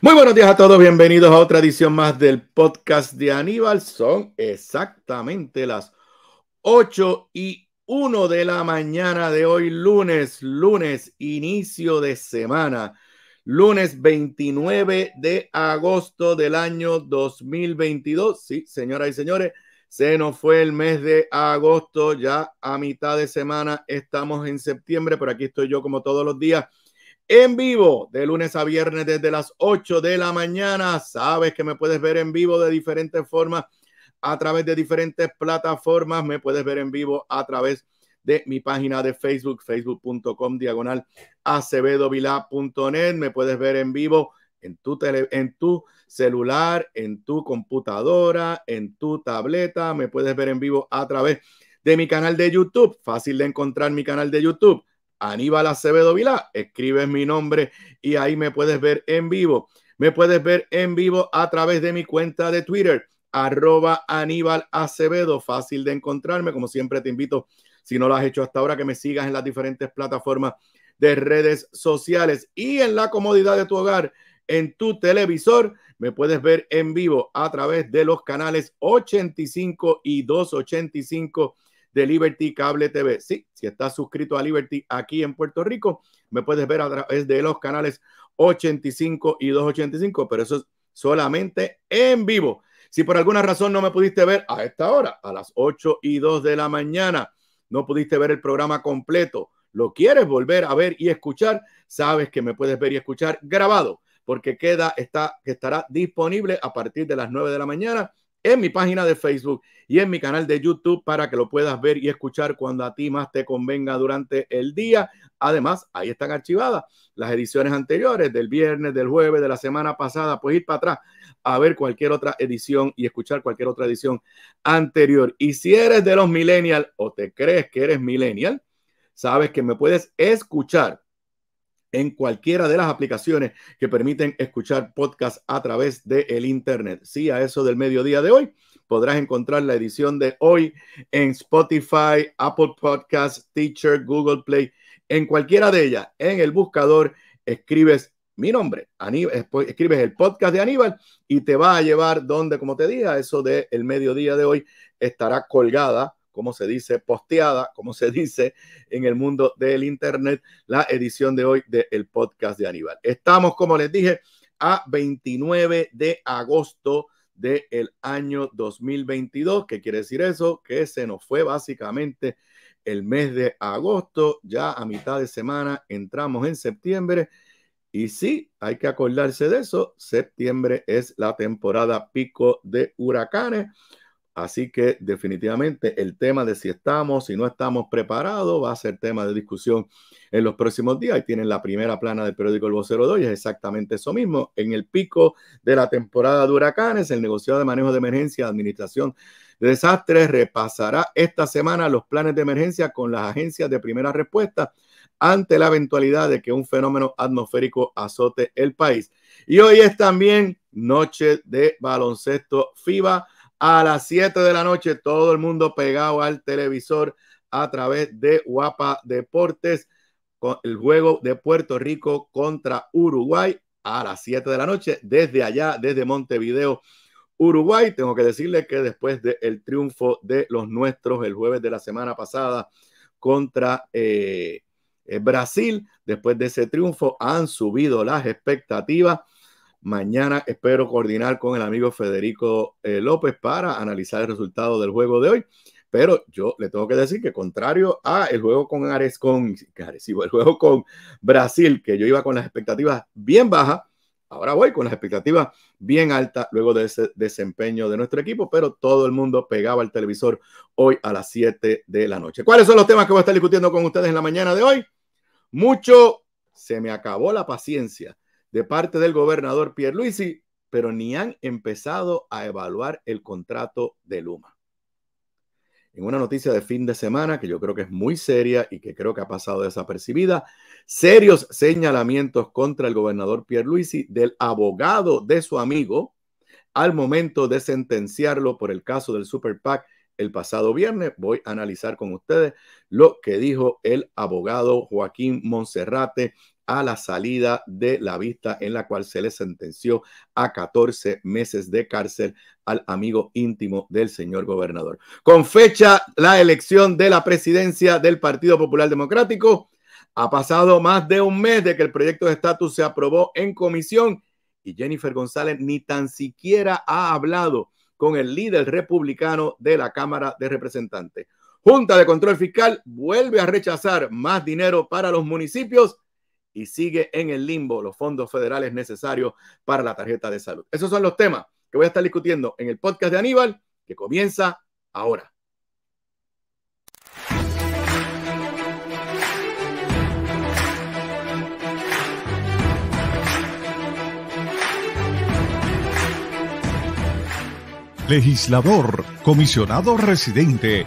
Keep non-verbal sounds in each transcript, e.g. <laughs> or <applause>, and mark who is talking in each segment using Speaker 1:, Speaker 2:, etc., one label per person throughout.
Speaker 1: Muy buenos días a todos, bienvenidos a otra edición más del podcast de Aníbal. Son exactamente las 8 y 1 de la mañana de hoy, lunes, lunes, inicio de semana, lunes 29 de agosto del año 2022. Sí, señoras y señores, se nos fue el mes de agosto, ya a mitad de semana estamos en septiembre, pero aquí estoy yo como todos los días en vivo de lunes a viernes desde las 8 de la mañana. Sabes que me puedes ver en vivo de diferentes formas a través de diferentes plataformas. Me puedes ver en vivo a través de mi página de Facebook, facebook.com diagonal Me puedes ver en vivo en tu, en tu celular, en tu computadora, en tu tableta. Me puedes ver en vivo a través de mi canal de YouTube. Fácil de encontrar mi canal de YouTube Aníbal Acevedo Vilá. Escribes mi nombre y ahí me puedes ver en vivo. Me puedes ver en vivo a través de mi cuenta de Twitter, arroba Aníbal Acevedo. Fácil de encontrarme. Como siempre te invito, si no lo has hecho hasta ahora, que me sigas en las diferentes plataformas de redes sociales y en la comodidad de tu hogar, en tu televisor. Me puedes ver en vivo a través de los canales 85 y 285 de Liberty Cable TV. Sí, si estás suscrito a Liberty aquí en Puerto Rico, me puedes ver a través de los canales 85 y 285, pero eso es solamente en vivo. Si por alguna razón no me pudiste ver a esta hora, a las 8 y 2 de la mañana, no pudiste ver el programa completo, lo quieres volver a ver y escuchar, sabes que me puedes ver y escuchar grabado, porque queda, está, estará disponible a partir de las 9 de la mañana en mi página de Facebook y en mi canal de YouTube para que lo puedas ver y escuchar cuando a ti más te convenga durante el día. Además, ahí están archivadas las ediciones anteriores del viernes, del jueves, de la semana pasada. Puedes ir para atrás a ver cualquier otra edición y escuchar cualquier otra edición anterior. Y si eres de los millennials o te crees que eres millennial, sabes que me puedes escuchar en cualquiera de las aplicaciones que permiten escuchar podcast a través del Internet. Sí, a eso del mediodía de hoy podrás encontrar la edición de hoy en Spotify, Apple Podcasts, Teacher, Google Play, en cualquiera de ellas. En el buscador escribes mi nombre, Aníbal, escribes el podcast de Aníbal y te va a llevar donde, como te diga, eso del el mediodía de hoy estará colgada como se dice, posteada, como se dice en el mundo del Internet, la edición de hoy del podcast de Aníbal. Estamos, como les dije, a 29 de agosto del año 2022. ¿Qué quiere decir eso? Que se nos fue básicamente el mes de agosto, ya a mitad de semana entramos en septiembre. Y sí, hay que acordarse de eso. Septiembre es la temporada pico de huracanes. Así que definitivamente el tema de si estamos, si no estamos preparados, va a ser tema de discusión en los próximos días. Y tienen la primera plana del periódico El Vocero de hoy, es exactamente eso mismo. En el pico de la temporada de huracanes, el negociado de manejo de emergencia, administración de desastres, repasará esta semana los planes de emergencia con las agencias de primera respuesta ante la eventualidad de que un fenómeno atmosférico azote el país. Y hoy es también noche de baloncesto FIBA a las 7 de la noche. Todo el mundo pegado al televisor a través de Guapa Deportes. Con el juego de Puerto Rico contra Uruguay a las 7 de la noche desde allá, desde Montevideo, Uruguay. Tengo que decirle que después del triunfo de los nuestros el jueves de la semana pasada contra eh, eh, Brasil, después de ese triunfo han subido las expectativas Mañana espero coordinar con el amigo Federico eh, López para analizar el resultado del juego de hoy. Pero yo le tengo que decir que contrario a el juego con Ares, con el juego con Brasil, que yo iba con las expectativas bien bajas, ahora voy con las expectativas bien altas luego de ese desempeño de nuestro equipo, pero todo el mundo pegaba el televisor hoy a las 7 de la noche. ¿Cuáles son los temas que voy a estar discutiendo con ustedes en la mañana de hoy? Mucho se me acabó la paciencia de parte del gobernador Pierluisi, pero ni han empezado a evaluar el contrato de Luma. En una noticia de fin de semana que yo creo que es muy seria y que creo que ha pasado desapercibida, serios señalamientos contra el gobernador Pierluisi del abogado de su amigo al momento de sentenciarlo por el caso del Super PAC el pasado viernes. Voy a analizar con ustedes lo que dijo el abogado Joaquín Monserrate a la salida de la vista en la cual se le sentenció a 14 meses de cárcel al amigo íntimo del señor gobernador. Con fecha la elección de la presidencia del Partido Popular Democrático, ha pasado más de un mes de que el proyecto de estatus se aprobó en comisión y Jennifer González ni tan siquiera ha hablado con el líder republicano de la Cámara de Representantes. Junta de Control Fiscal vuelve a rechazar más dinero para los municipios y sigue en el limbo los fondos federales necesarios para la tarjeta de salud. Esos son los temas que voy a estar discutiendo en el podcast de Aníbal, que comienza ahora.
Speaker 2: Legislador, comisionado residente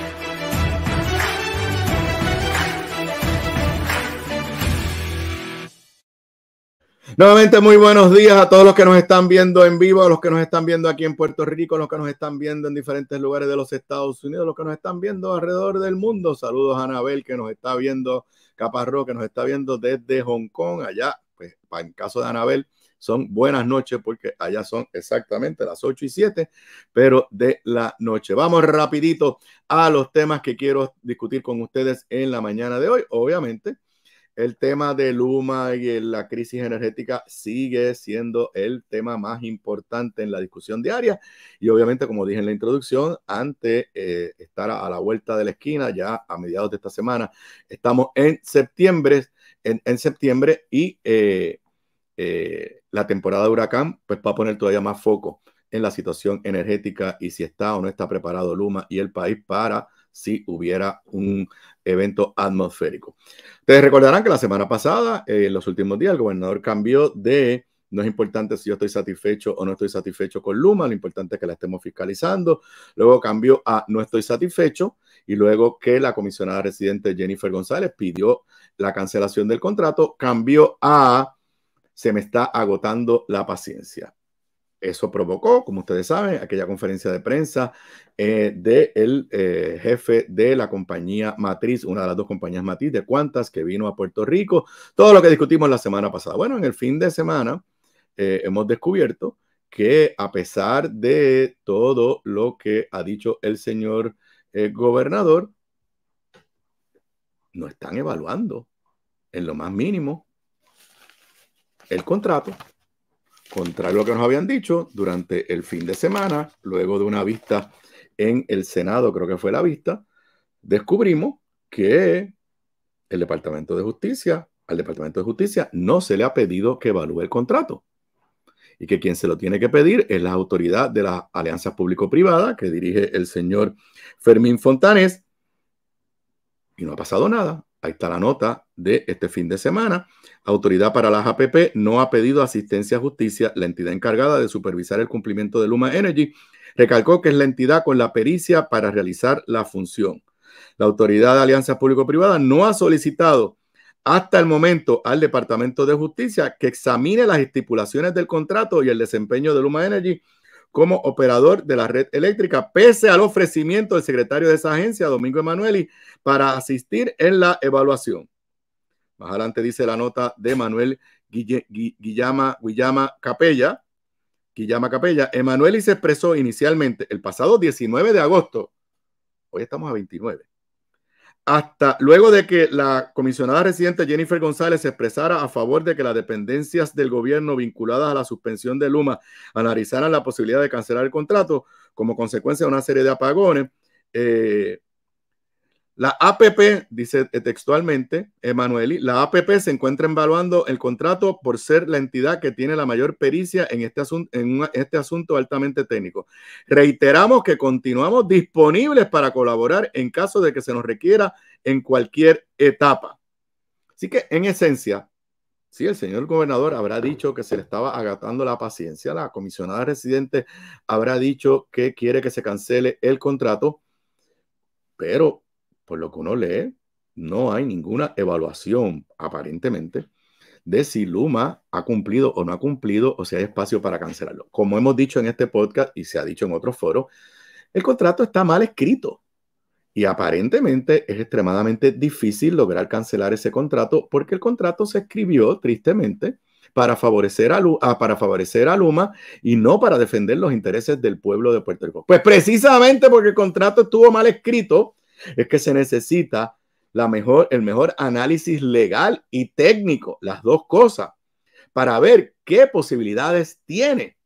Speaker 1: Nuevamente, muy buenos días a todos los que nos están viendo en vivo, a los que nos están viendo aquí en Puerto Rico, a los que nos están viendo en diferentes lugares de los Estados Unidos, a los que nos están viendo alrededor del mundo. Saludos a Anabel, que nos está viendo, Caparro, que nos está viendo desde Hong Kong. Allá, pues, en caso de Anabel, son buenas noches porque allá son exactamente las 8 y 7, pero de la noche. Vamos rapidito a los temas que quiero discutir con ustedes en la mañana de hoy. Obviamente el tema de Luma y la crisis energética sigue siendo el tema más importante en la discusión diaria. Y obviamente, como dije en la introducción, antes de eh, estar a la vuelta de la esquina, ya a mediados de esta semana, estamos en septiembre, septiembre y eh, eh, la temporada de huracán pues, va a poner todavía más foco en la situación energética y si está o no está preparado Luma y el país para si hubiera un evento atmosférico. Ustedes recordarán que la semana pasada, eh, en los últimos días, el gobernador cambió de no es importante si yo estoy satisfecho o no estoy satisfecho con Luma, lo importante es que la estemos fiscalizando. Luego cambió a no estoy satisfecho y luego que la comisionada residente Jennifer González pidió la cancelación del contrato, cambió a se me está agotando la paciencia. Eso provocó, como ustedes saben, aquella conferencia de prensa del eh, de eh, jefe de la compañía Matriz, una de las dos compañías Matriz de Cuantas que vino a Puerto Rico, todo lo que discutimos la semana pasada. Bueno, en el fin de semana eh, hemos descubierto que a pesar de todo lo que ha dicho el señor gobernador, no están evaluando en lo más mínimo el contrato contrario a lo que nos habían dicho durante el fin de semana, luego de una vista en el Senado, creo que fue la vista, descubrimos que el Departamento de Justicia, al Departamento de Justicia no se le ha pedido que evalúe el contrato y que quien se lo tiene que pedir es la autoridad de las alianzas público-privadas que dirige el señor Fermín Fontanes. Y no ha pasado nada. Ahí está la nota de este fin de semana. Autoridad para las APP no ha pedido asistencia a justicia. La entidad encargada de supervisar el cumplimiento de Luma Energy recalcó que es la entidad con la pericia para realizar la función. La Autoridad de Alianzas público privada no ha solicitado hasta el momento al Departamento de Justicia que examine las estipulaciones del contrato y el desempeño de Luma Energy como operador de la red eléctrica, pese al ofrecimiento del secretario de esa agencia, Domingo Emanueli, para asistir en la evaluación. Más adelante dice la nota de Manuel Guillama, Guillama Capella. Guillama Capella, Emanueli se expresó inicialmente el pasado 19 de agosto, hoy estamos a 29, hasta luego de que la comisionada residente Jennifer González expresara a favor de que las dependencias del gobierno vinculadas a la suspensión de Luma analizaran la posibilidad de cancelar el contrato como consecuencia de una serie de apagones. Eh, la APP, dice eh, textualmente Emanueli, la APP se encuentra evaluando el contrato por ser la entidad que tiene la mayor pericia en este, este, asunto, altamente técnico. Reiteramos que continuamos disponibles para colaborar en caso de que se nos requiera en cualquier etapa. Así que, en esencia, sí, el señor gobernador habrá dicho que se le estaba agatando la paciencia, la comisionada residente habrá dicho que quiere que se cancele el contrato, pero por lo que uno lee, no hay ninguna evaluación, aparentemente, de si Luma ha cumplido o no ha cumplido o si hay espacio para cancelarlo. Como hemos dicho en este podcast y se ha dicho en otros foros, el contrato está mal escrito y aparentemente es extremadamente difícil lograr cancelar ese contrato porque el contrato se escribió tristemente para favorecer a, Luma, ah, para favorecer a Luma y no para defender los intereses del pueblo de Puerto Rico. Pues precisamente porque el contrato estuvo mal escrito, es que se necesita la mejor, el mejor análisis legal y técnico, las dos cosas, para ver qué posibilidades tiene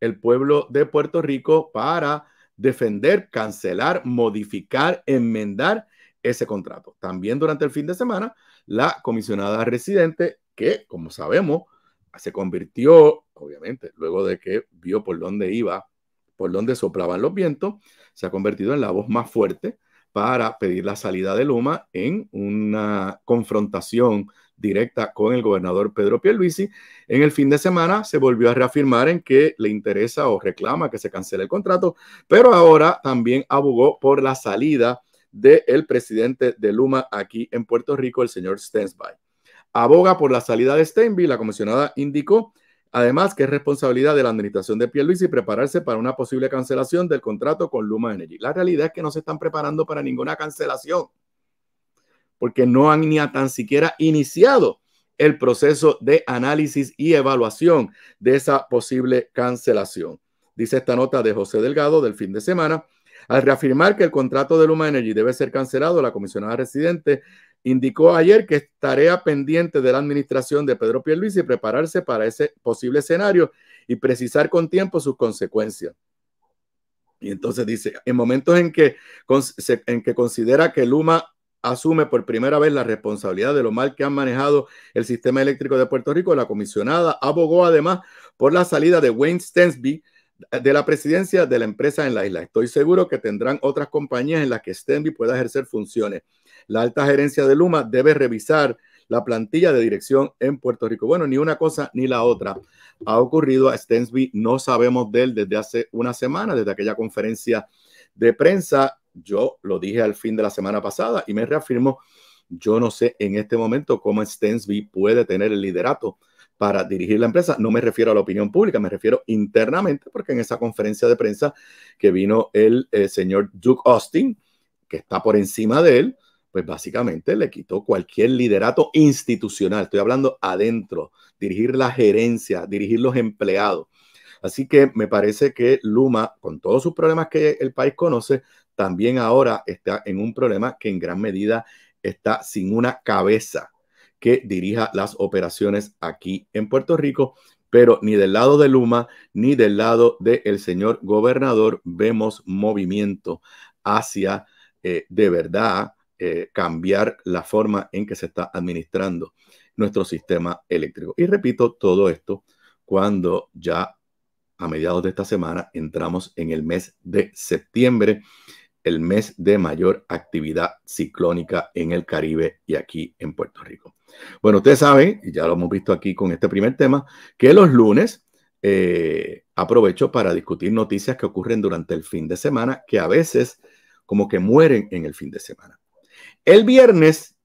Speaker 1: el pueblo de Puerto Rico para defender, cancelar, modificar, enmendar ese contrato. También durante el fin de semana, la comisionada residente, que como sabemos, se convirtió, obviamente, luego de que vio por dónde iba, por dónde soplaban los vientos, se ha convertido en la voz más fuerte para pedir la salida de Luma en una confrontación directa con el gobernador Pedro Pierluisi. En el fin de semana se volvió a reafirmar en que le interesa o reclama que se cancele el contrato, pero ahora también abogó por la salida del presidente de Luma aquí en Puerto Rico, el señor Stensby. Aboga por la salida de Stensby, la comisionada indicó Además, que es responsabilidad de la administración de y prepararse para una posible cancelación del contrato con Luma Energy. La realidad es que no se están preparando para ninguna cancelación, porque no han ni tan siquiera iniciado el proceso de análisis y evaluación de esa posible cancelación. Dice esta nota de José Delgado del fin de semana. Al reafirmar que el contrato de Luma Energy debe ser cancelado, la comisionada residente Indicó ayer que es tarea pendiente de la administración de Pedro Pierluisi prepararse para ese posible escenario y precisar con tiempo sus consecuencias. Y entonces dice, en momentos en que, en que considera que Luma asume por primera vez la responsabilidad de lo mal que han manejado el sistema eléctrico de Puerto Rico, la comisionada abogó además por la salida de Wayne Stensby de la presidencia de la empresa en la isla. Estoy seguro que tendrán otras compañías en las que Stensby pueda ejercer funciones la alta gerencia de Luma debe revisar la plantilla de dirección en Puerto Rico. Bueno, ni una cosa ni la otra ha ocurrido. A Stensby no sabemos de él desde hace una semana, desde aquella conferencia de prensa. Yo lo dije al fin de la semana pasada y me reafirmo, yo no sé en este momento cómo Stensby puede tener el liderato para dirigir la empresa. No me refiero a la opinión pública, me refiero internamente, porque en esa conferencia de prensa que vino el eh, señor Duke Austin, que está por encima de él, pues básicamente le quitó cualquier liderato institucional. Estoy hablando adentro, dirigir la gerencia, dirigir los empleados. Así que me parece que Luma, con todos sus problemas que el país conoce, también ahora está en un problema que en gran medida está sin una cabeza que dirija las operaciones aquí en Puerto Rico, pero ni del lado de Luma ni del lado del señor gobernador vemos movimiento hacia eh, de verdad eh, cambiar la forma en que se está administrando nuestro sistema eléctrico. Y repito, todo esto cuando ya a mediados de esta semana entramos en el mes de septiembre, el mes de mayor actividad ciclónica en el Caribe y aquí en Puerto Rico. Bueno, ustedes saben, y ya lo hemos visto aquí con este primer tema, que los lunes eh, aprovecho para discutir noticias que ocurren durante el fin de semana, que a veces como que mueren en el fin de semana. El viernes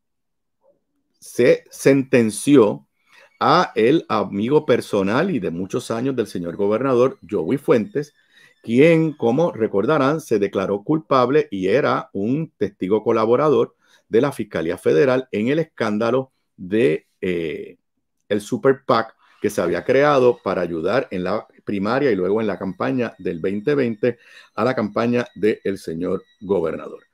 Speaker 1: se sentenció a el amigo personal y de muchos años del señor gobernador Joey Fuentes, quien, como recordarán, se declaró culpable y era un testigo colaborador de la Fiscalía Federal en el escándalo de eh, el Super PAC que se había creado para ayudar en la primaria y luego en la campaña del 2020 a la campaña del señor gobernador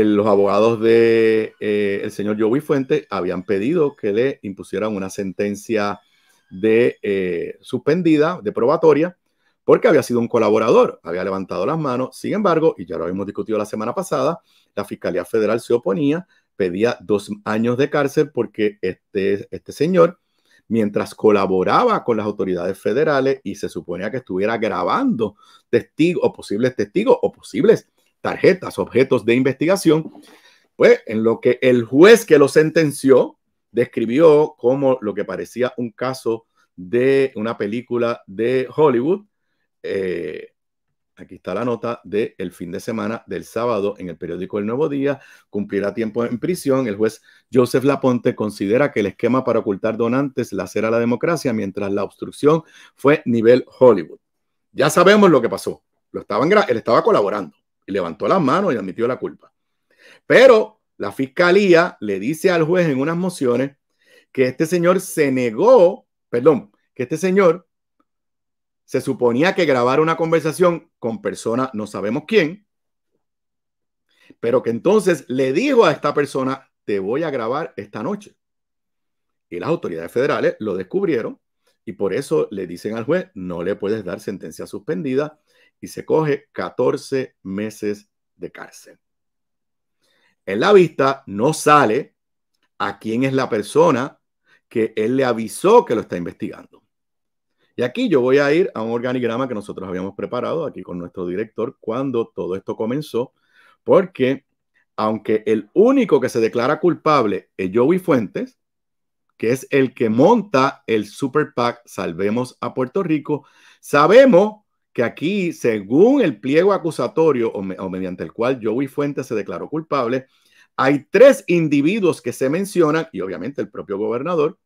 Speaker 1: los abogados de eh, señor Joey Fuente habían pedido que le impusieran una sentencia de eh, suspendida, de probatoria, porque había sido un colaborador, había levantado las manos. Sin embargo, y ya lo habíamos discutido la semana pasada, la Fiscalía Federal se oponía, pedía dos años de cárcel porque este, este señor, mientras colaboraba con las autoridades federales y se suponía que estuviera grabando testigos o posibles testigos o posibles tarjetas, objetos de investigación, pues en lo que el juez que lo sentenció describió como lo que parecía un caso de una película de Hollywood. Eh, aquí está la nota del el fin de semana del sábado en el periódico El Nuevo Día, cumplirá tiempo en prisión. El juez Joseph Laponte considera que el esquema para ocultar donantes lacera la democracia mientras la obstrucción fue nivel Hollywood. Ya sabemos lo que pasó. Lo él estaba colaborando levantó las manos y admitió la culpa. Pero la fiscalía le dice al juez en unas mociones que este señor se negó, perdón, que este señor se suponía que grabara una conversación con persona, no sabemos quién, pero que entonces le dijo a esta persona, te voy a grabar esta noche. Y las autoridades federales lo descubrieron y por eso le dicen al juez, no le puedes dar sentencia suspendida y se coge 14 meses de cárcel. En la vista no sale a quién es la persona que él le avisó que lo está investigando. Y aquí yo voy a ir a un organigrama que nosotros habíamos preparado aquí con nuestro director cuando todo esto comenzó, porque aunque el único que se declara culpable es Joey Fuentes, que es el que monta el Super PAC Salvemos a Puerto Rico, sabemos que aquí, según el pliego acusatorio o, mediante el cual Joey Fuentes se declaró culpable, hay tres individuos que se mencionan, y obviamente el propio gobernador,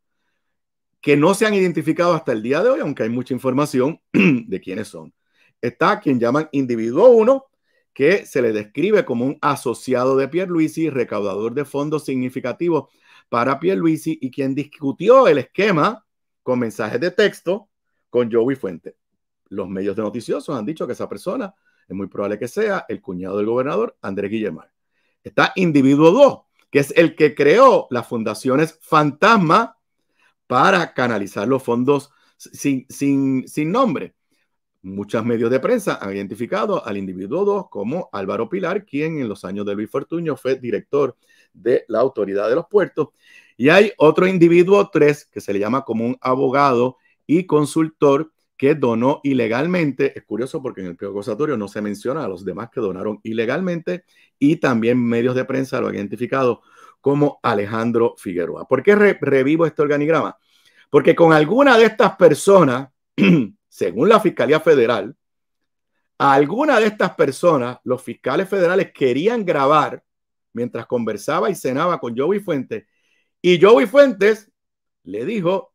Speaker 1: que no se han identificado hasta el día de hoy, aunque hay mucha información <clears throat> de quiénes son. Está quien llaman individuo 1, que se le describe como un asociado de Pierluisi, recaudador de fondos significativos para Pierluisi y quien discutió el esquema con mensajes de texto con Joey Fuentes los medios de noticiosos han dicho que esa persona es muy probable que sea el cuñado del gobernador Andrés Guillemar. Está individuo 2, que es el que creó las fundaciones fantasma para canalizar los fondos sin, nombre. Muchos medios de prensa han identificado al individuo 2 como Álvaro Pilar, quien en los años de Luis Fortuño fue director de la Autoridad de los Puertos. Y hay otro individuo 3 que se le llama como un abogado y consultor que donó ilegalmente. Es curioso porque en el pliego acusatorio no se menciona a los demás que donaron ilegalmente y también medios de prensa lo han identificado como Alejandro Figueroa. ¿Por qué revivo este organigrama? Porque con alguna de estas personas, <clears throat> según la Fiscalía Federal, a alguna de estas personas los fiscales federales querían grabar mientras conversaba y cenaba con Joey Fuentes. Y Joey Fuentes le dijo,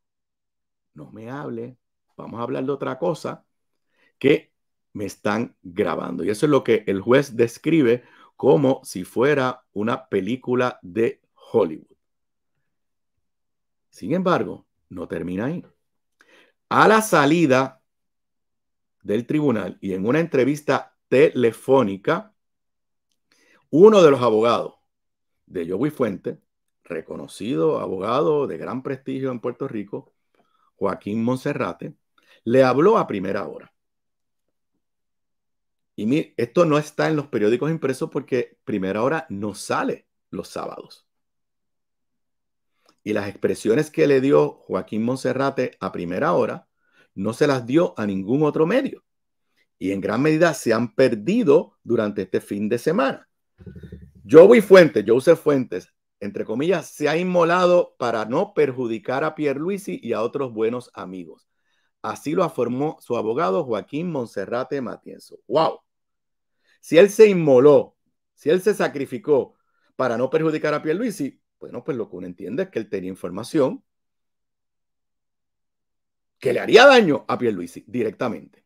Speaker 1: no me hable, vamos a hablar de otra cosa que me están grabando. Y eso es lo que el juez describe como si fuera una película de Hollywood. Sin embargo, no termina ahí. A la salida del tribunal y en una entrevista telefónica, uno de los abogados de Joey Fuente, reconocido abogado de gran prestigio en Puerto Rico, Joaquín Monserrate, le habló a primera hora. Y esto no está en los periódicos impresos porque primera hora no sale los sábados. Y las expresiones que le dio Joaquín Monserrate a primera hora no se las dio a ningún otro medio. Y en gran medida se han perdido durante este fin de semana. Yo Joey Fuentes, Joseph Fuentes, entre comillas, se ha inmolado para no perjudicar a Pierluisi y a otros buenos amigos. Así lo afirmó su abogado Joaquín Monserrate Matienzo. ¡Wow! Si él se inmoló, si él se sacrificó para no perjudicar a Pierluisi, bueno, pues lo que uno entiende es que él tenía información que le haría daño a Pierluisi directamente.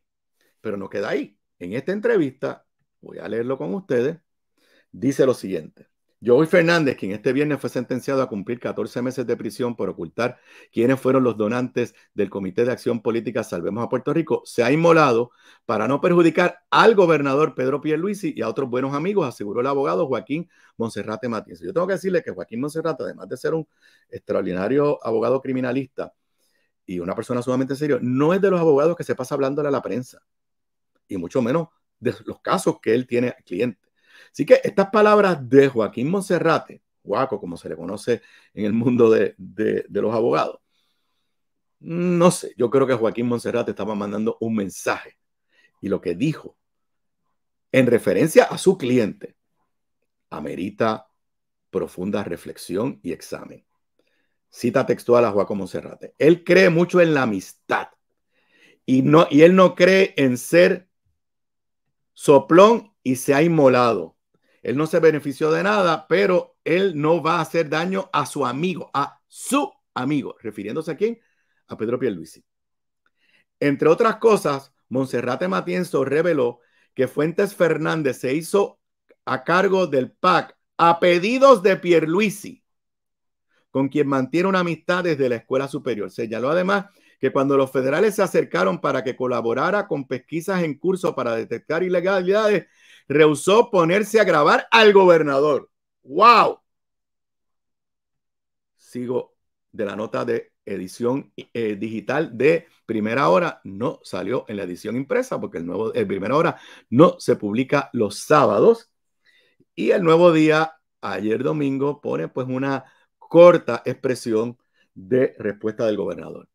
Speaker 1: Pero no queda ahí. En esta entrevista, voy a leerlo con ustedes, dice lo siguiente. Joey Fernández, quien este viernes fue sentenciado a cumplir 14 meses de prisión por ocultar quiénes fueron los donantes del Comité de Acción Política Salvemos a Puerto Rico, se ha inmolado para no perjudicar al gobernador Pedro Pierluisi y a otros buenos amigos, aseguró el abogado Joaquín Monserrate Matías. Yo tengo que decirle que Joaquín Monserrate, además de ser un extraordinario abogado criminalista y una persona sumamente seria, no es de los abogados que se pasa hablándole a la prensa, y mucho menos de los casos que él tiene clientes. Así que estas palabras de Joaquín Monserrate, Guaco, como se le conoce en el mundo de, los abogados, no sé, yo creo que Joaquín Monserrate estaba mandando un mensaje y lo que dijo en referencia a su cliente amerita profunda reflexión y examen. Cita textual a Joaquín Monserrate. Él cree mucho en la amistad y, no, y él no cree en ser soplón y se ha inmolado. Él no se benefició de nada, pero él no va a hacer daño a su amigo, a su amigo, refiriéndose a quién? A Pedro Pierluisi. Entre otras cosas, Monserrate Matienzo reveló que Fuentes Fernández se hizo a cargo del PAC a pedidos de Pierluisi, con quien mantiene una amistad desde la escuela superior. Señaló además que cuando los federales se acercaron para que colaborara con pesquisas en curso para detectar ilegalidades, rehusó ponerse a grabar al gobernador. ¡Wow! Sigo de la nota de edición eh, digital de primera hora. No salió en la edición impresa porque el nuevo, el eh, primera hora no se publica los sábados. Y el nuevo día, ayer domingo, pone pues una corta expresión de respuesta del gobernador.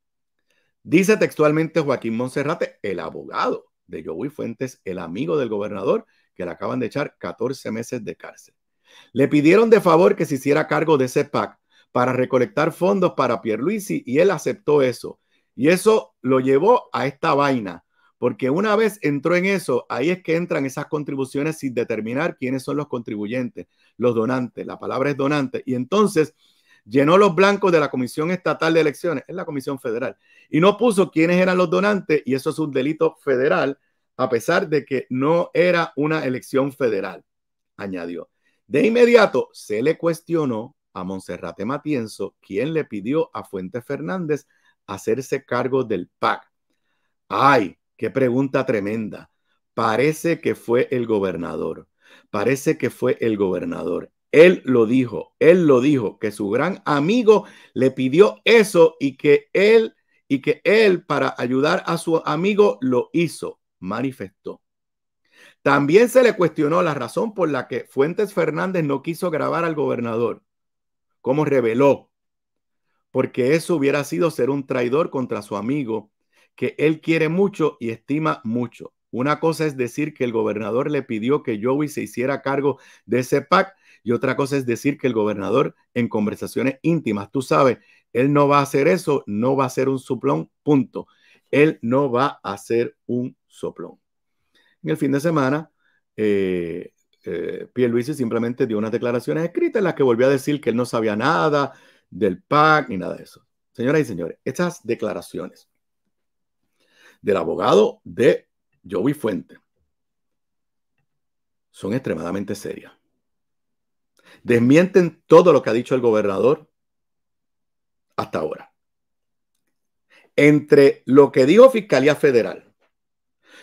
Speaker 1: Dice textualmente Joaquín Monserrate, el abogado de Joey Fuentes, el amigo del gobernador, que le acaban de echar 14 meses de cárcel. Le pidieron de favor que se hiciera cargo de ese PAC para recolectar fondos para Pierluisi y él aceptó eso. Y eso lo llevó a esta vaina, porque una vez entró en eso, ahí es que entran esas contribuciones sin determinar quiénes son los contribuyentes, los donantes, la palabra es donante. Y entonces llenó los blancos de la Comisión Estatal de Elecciones, es la Comisión Federal, y no puso quiénes eran los donantes, y eso es un delito federal a pesar de que no era una elección federal, añadió. De inmediato se le cuestionó a Monserrate Matienzo, quien le pidió a Fuente Fernández hacerse cargo del PAC. ¡Ay, qué pregunta tremenda! Parece que fue el gobernador. Parece que fue el gobernador. Él lo dijo, él lo dijo, que su gran amigo le pidió eso y que él, y que él para ayudar a su amigo lo hizo manifestó. También se le cuestionó la razón por la que Fuentes Fernández no quiso grabar al gobernador, como reveló, porque eso hubiera sido ser un traidor contra su amigo, que él quiere mucho y estima mucho. Una cosa es decir que el gobernador le pidió que Joey se hiciera cargo de ese PAC y otra cosa es decir que el gobernador en conversaciones íntimas, tú sabes, él no va a hacer eso, no va a ser un suplón, punto. Él no va a ser un soplón. En el fin de semana, eh, eh, simplemente dio unas declaraciones escritas en las que volvió a decir que él no sabía nada del PAC ni nada de eso. Señoras y señores, estas declaraciones del abogado de Joey Fuente son extremadamente serias. Desmienten todo lo que ha dicho el gobernador hasta ahora. Entre lo que dijo Fiscalía Federal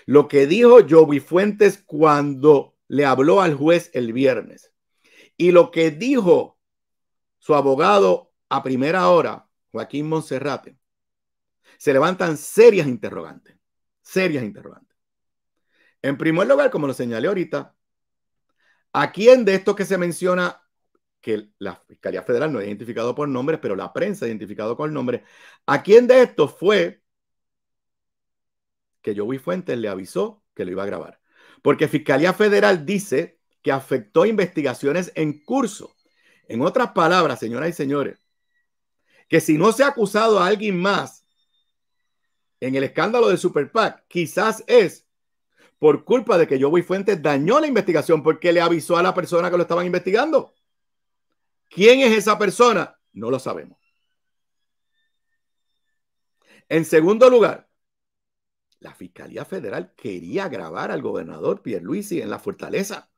Speaker 1: lo que dijo Joey Fuentes cuando le habló al juez el viernes y lo que dijo su abogado a primera hora, Joaquín Monserrate, se levantan serias interrogantes, serias interrogantes. En primer lugar, como lo señalé ahorita, ¿a quién de estos que se menciona, que la Fiscalía Federal no ha identificado por nombres, pero la prensa ha identificado con nombre, ¿a quién de estos fue que Joey Fuentes le avisó que lo iba a grabar. Porque Fiscalía Federal dice que afectó investigaciones en curso. En otras palabras, señoras y señores, que si no se ha acusado a alguien más en el escándalo de Super PAC, quizás es por culpa de que Joey Fuentes dañó la investigación porque le avisó a la persona que lo estaban investigando. ¿Quién es esa persona? No lo sabemos. En segundo lugar, la Fiscalía Federal quería grabar al gobernador Pierre Pierluisi en la fortaleza.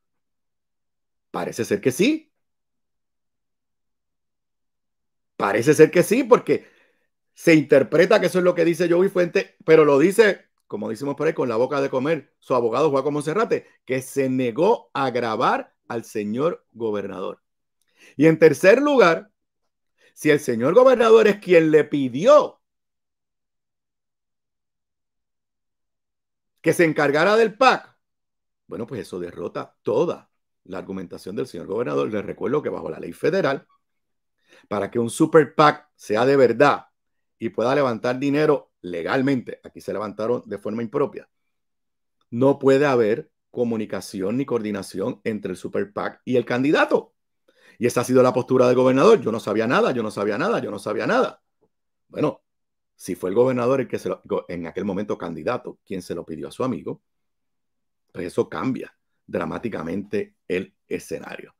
Speaker 1: Parece ser que sí. Parece ser que sí, porque se interpreta que eso es lo que dice Joey Fuente, pero lo dice, como decimos por ahí, con la boca de comer, su abogado Juaco Monserrate, que se negó a grabar al señor gobernador. Y en tercer lugar, si el señor gobernador es quien le pidió que se encargara del PAC, bueno, pues eso derrota toda la argumentación del señor gobernador. Les recuerdo que bajo la ley federal, para que un super PAC sea de verdad y pueda levantar dinero legalmente, aquí se levantaron de forma impropia, no puede haber comunicación ni coordinación entre el super PAC y el candidato. Y esa ha sido la postura del gobernador. Yo no sabía nada, yo no sabía nada, yo no sabía nada. Bueno, si fue el gobernador el que se lo, en aquel momento candidato quien se lo pidió a su amigo, pues eso cambia dramáticamente el escenario.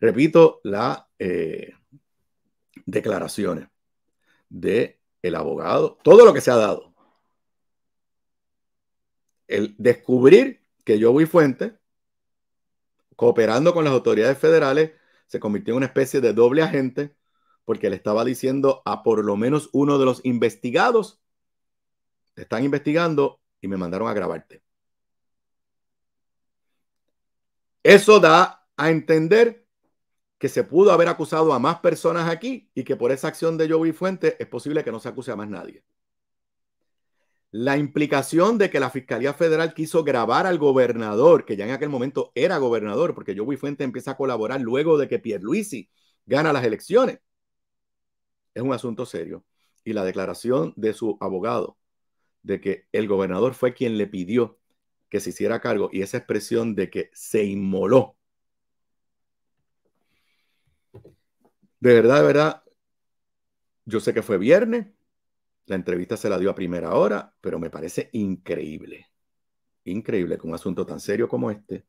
Speaker 1: Repito las eh, declaraciones de el abogado, todo lo que se ha dado. El descubrir que yo voy Fuente, cooperando con las autoridades federales, se convirtió en una especie de doble agente porque le estaba diciendo a por lo menos uno de los investigados, te están investigando y me mandaron a grabarte. Eso da a entender que se pudo haber acusado a más personas aquí y que por esa acción de Joey Fuente es posible que no se acuse a más nadie. La implicación de que la Fiscalía Federal quiso grabar al gobernador, que ya en aquel momento era gobernador, porque Joey Fuente empieza a colaborar luego de que Pierluisi gana las elecciones es un asunto serio. Y la declaración de su abogado de que el gobernador fue quien le pidió que se hiciera cargo y esa expresión de que se inmoló. De verdad, de verdad, yo sé que fue viernes, la entrevista se la dio a primera hora, pero me parece increíble, increíble que un asunto tan serio como este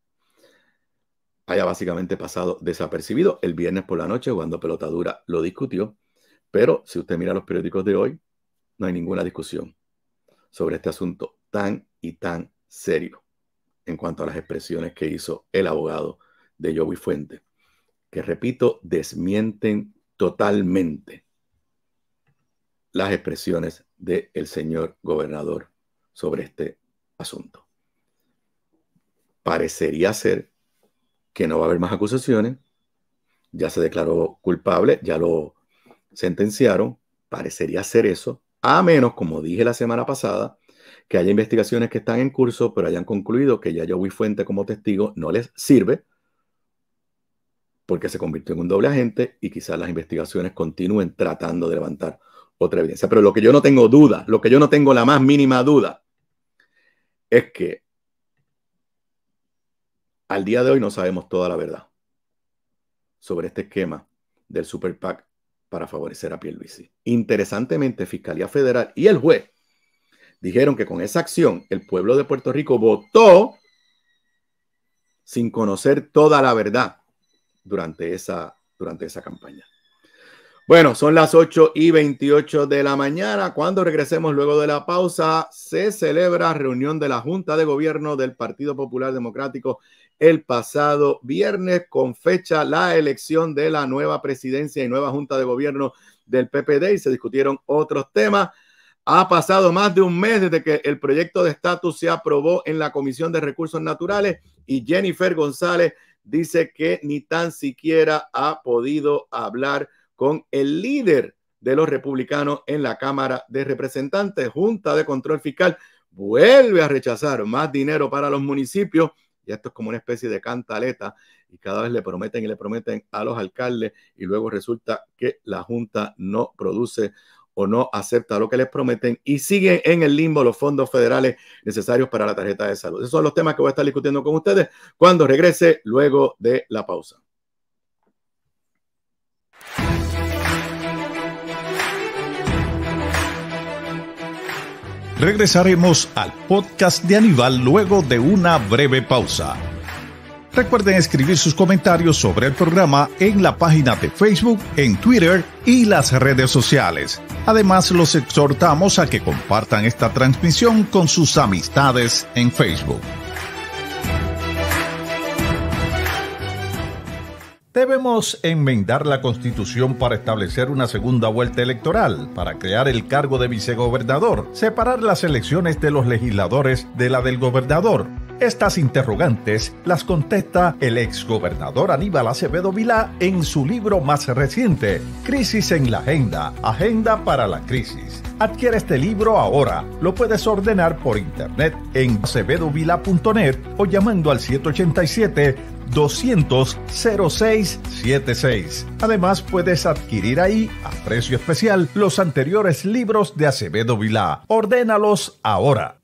Speaker 1: haya básicamente pasado desapercibido. El viernes por la noche, cuando pelotadura, lo discutió. Pero si usted mira los periódicos de hoy, no hay ninguna discusión sobre este asunto tan y tan serio en cuanto a las expresiones que hizo el abogado de Joey Fuente, que repito, desmienten totalmente las expresiones del señor gobernador sobre este asunto. Parecería ser que no va a haber más acusaciones, ya se declaró culpable, ya lo sentenciaron, parecería ser eso, a menos, como dije la semana pasada, que haya investigaciones que están en curso, pero hayan concluido que ya vi Fuente como testigo no les sirve porque se convirtió en un doble agente y quizás las investigaciones continúen tratando de levantar otra evidencia. Pero lo que yo no tengo duda, lo que yo no tengo la más mínima duda, es que al día de hoy no sabemos toda la verdad sobre este esquema del Super PAC para favorecer a Pierluisi. Interesantemente, Fiscalía Federal y el juez dijeron que con esa acción el pueblo de Puerto Rico votó sin conocer toda la verdad durante esa, durante esa campaña. Bueno, son las 8 y 28 de la mañana. Cuando regresemos luego de la pausa, se celebra reunión de la Junta de Gobierno del Partido Popular Democrático el pasado viernes con fecha la elección de la nueva presidencia y nueva junta de gobierno del PPD y se discutieron otros temas. Ha pasado más de un mes desde que el proyecto de estatus se aprobó en la Comisión de Recursos Naturales y Jennifer González dice que ni tan siquiera ha podido hablar con el líder de los republicanos en la Cámara de Representantes. Junta de Control Fiscal vuelve a rechazar más dinero para los municipios y esto es como una especie de cantaleta y cada vez le prometen y le prometen a los alcaldes y luego resulta que la Junta no produce o no acepta lo que les prometen y siguen en el limbo los fondos federales necesarios para la tarjeta de salud. Esos son los temas que voy a estar discutiendo con ustedes cuando regrese luego de la pausa.
Speaker 2: Regresaremos al podcast de Aníbal luego de una breve pausa. Recuerden escribir sus comentarios sobre el programa en la página de Facebook, en Twitter y las redes sociales. Además, los exhortamos a que compartan esta transmisión con sus amistades en Facebook. Debemos enmendar la constitución para establecer una segunda vuelta electoral, para crear el cargo de vicegobernador, separar las elecciones de los legisladores de la del gobernador. Estas interrogantes las contesta el exgobernador Aníbal Acevedo Vilá en su libro más reciente, Crisis en la Agenda, Agenda para la Crisis. Adquiere este libro ahora. Lo puedes ordenar por internet en acevedovila.net o llamando al 787 200 0676. Además, puedes adquirir ahí, a precio especial, los anteriores libros de Acevedo Vilá. Ordénalos ahora.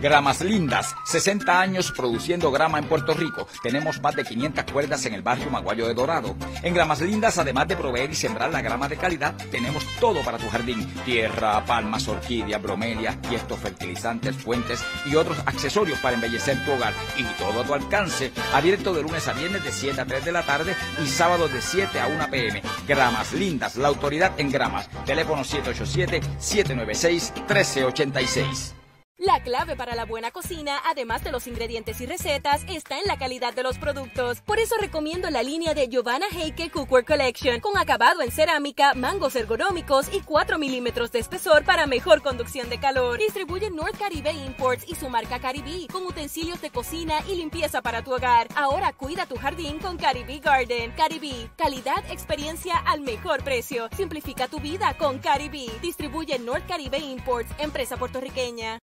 Speaker 3: Gramas Lindas, 60 años produciendo grama en Puerto Rico. Tenemos más de 500 cuerdas en el barrio Maguayo de Dorado. En Gramas Lindas, además de proveer y sembrar la grama de calidad, tenemos todo para tu jardín. Tierra, palmas, orquídeas, bromelias, tiestos, fertilizantes, fuentes y otros accesorios para embellecer tu hogar. Y todo a tu alcance. Abierto de lunes a viernes de 7 a 3 de la tarde y sábado de 7 a 1 pm. Gramas Lindas, la autoridad en gramas. Teléfono 787-796-1386.
Speaker 4: La clave para la buena cocina, además de los ingredientes y recetas, está en la calidad de los productos. Por eso recomiendo la línea de Giovanna Heike Cookware Collection, con acabado en cerámica, mangos ergonómicos y 4 milímetros de espesor para mejor conducción de calor. Distribuye North Caribe Imports y su marca Caribe, con utensilios de cocina y limpieza para tu hogar. Ahora cuida tu jardín con Caribe Garden. Caribe, calidad, experiencia al mejor precio. Simplifica tu vida con Caribe. Distribuye North Caribe Imports, empresa puertorriqueña.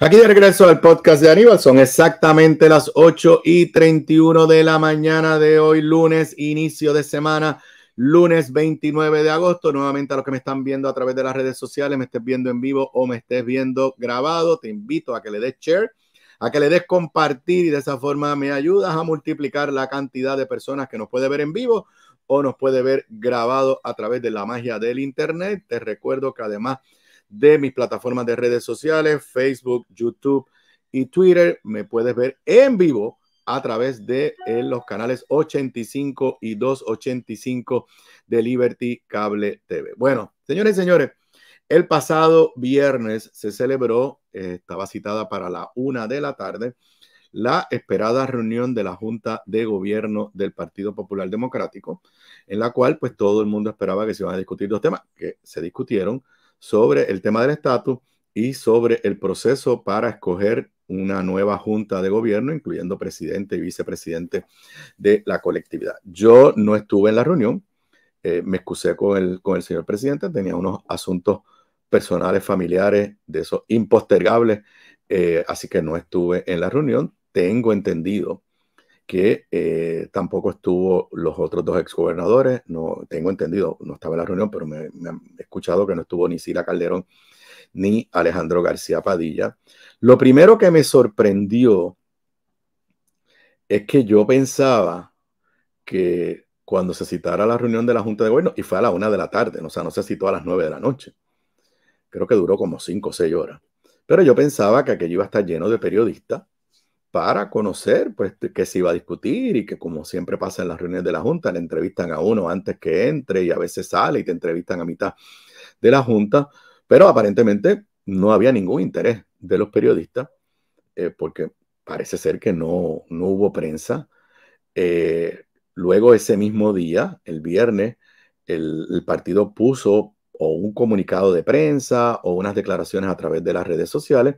Speaker 1: Aquí de regreso al podcast de Aníbal, son exactamente las 8 y 31 de la mañana de hoy, lunes, inicio de semana, lunes 29 de agosto. Nuevamente a los que me están viendo a través de las redes sociales, me estés viendo en vivo o me estés viendo grabado, te invito a que le des share, a que le des compartir y de esa forma me ayudas a multiplicar la cantidad de personas que nos puede ver en vivo o nos puede ver grabado a través de la magia del Internet. Te recuerdo que además de mis plataformas de redes sociales, Facebook, YouTube y Twitter. Me puedes ver en vivo a través de los canales 85 y 285 de Liberty Cable TV. Bueno, señores y señores, el pasado viernes se celebró, eh, estaba citada para la una de la tarde, la esperada reunión de la Junta de Gobierno del Partido Popular Democrático, en la cual pues todo el mundo esperaba que se iban a discutir dos temas que se discutieron, sobre el tema del estatus y sobre el proceso para escoger una nueva junta de gobierno, incluyendo presidente y vicepresidente de la colectividad. Yo no estuve en la reunión, eh, me excusé con el, señor presidente, tenía unos asuntos personales, familiares, de esos impostergables, eh, así que no estuve en la reunión. Tengo entendido que eh, tampoco estuvo los otros dos exgobernadores, no tengo entendido, no estaba en la reunión, pero me, han escuchado que no estuvo ni Sila Calderón ni Alejandro García Padilla. Lo primero que me sorprendió es que yo pensaba que cuando se citara la reunión de la Junta de Gobierno, y fue a la una de la tarde, o sea, no se citó a las nueve de la noche. Creo que duró como cinco o seis horas. Pero yo pensaba que aquello iba a estar lleno de periodistas para conocer pues, se iba a discutir y que como siempre pasa en las reuniones de la Junta, le entrevistan a uno antes que entre y a veces sale y te entrevistan a mitad de la Junta, pero aparentemente no había ningún interés de los periodistas eh, porque parece ser que no, hubo prensa. Eh, luego ese mismo día, el viernes, el, el partido puso o un comunicado de prensa o unas declaraciones a través de las redes sociales.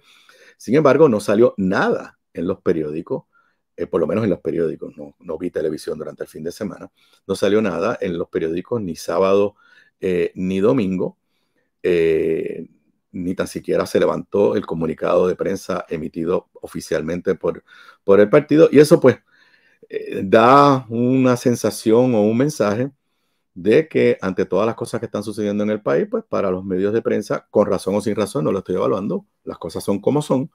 Speaker 1: Sin embargo, no salió nada en los periódicos, eh, por lo menos en los periódicos, no, vi televisión durante el fin de semana, no salió nada en los periódicos ni sábado eh, ni domingo, eh, ni tan siquiera se levantó el comunicado de prensa emitido oficialmente por, por el partido. Y eso pues da una sensación o un mensaje de que ante todas las cosas que están sucediendo en el país, pues para los medios de prensa, con razón o sin razón, no lo estoy evaluando, las cosas son como son,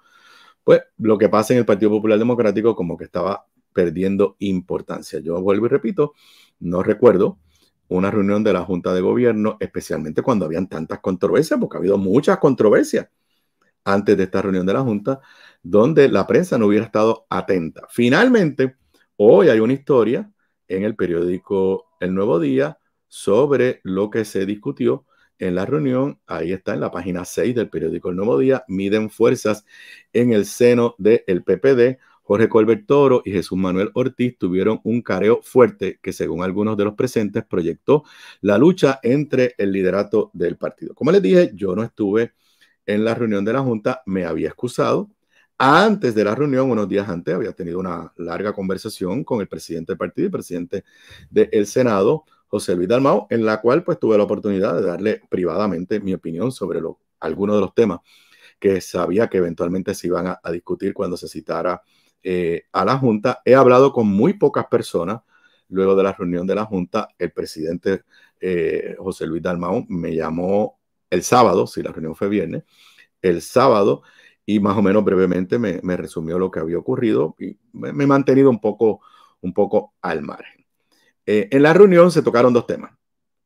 Speaker 1: pues lo que pasa en el Partido Popular Democrático como que estaba perdiendo importancia. Yo vuelvo y repito, no recuerdo una reunión de la Junta de Gobierno, especialmente cuando habían tantas controversias, porque ha habido muchas controversias antes de esta reunión de la Junta, donde la prensa no hubiera estado atenta. Finalmente, hoy hay una historia en el periódico El Nuevo Día sobre lo que se discutió en la reunión, ahí está en la página 6 del periódico El Nuevo Día, miden fuerzas en el seno del PPD. Jorge Colbert Toro y Jesús Manuel Ortiz tuvieron un careo fuerte que, según algunos de los presentes, proyectó la lucha entre el liderato del partido. Como les dije, yo no estuve en la reunión de la Junta, me había excusado. Antes de la reunión, unos días antes, había tenido una larga conversación con el presidente del partido y el presidente del Senado José Luis Dalmao, en la cual pues tuve la oportunidad de darle privadamente mi opinión sobre algunos de los temas que sabía que eventualmente se iban a, discutir cuando se citara eh, a la Junta. He hablado con muy pocas personas luego de la reunión de la Junta. El presidente eh, José Luis Dalmao me llamó el sábado, si la reunión fue viernes, el sábado y más o menos brevemente me, resumió lo que había ocurrido y me, he mantenido un poco, un poco al margen. Eh, en la reunión se tocaron dos temas,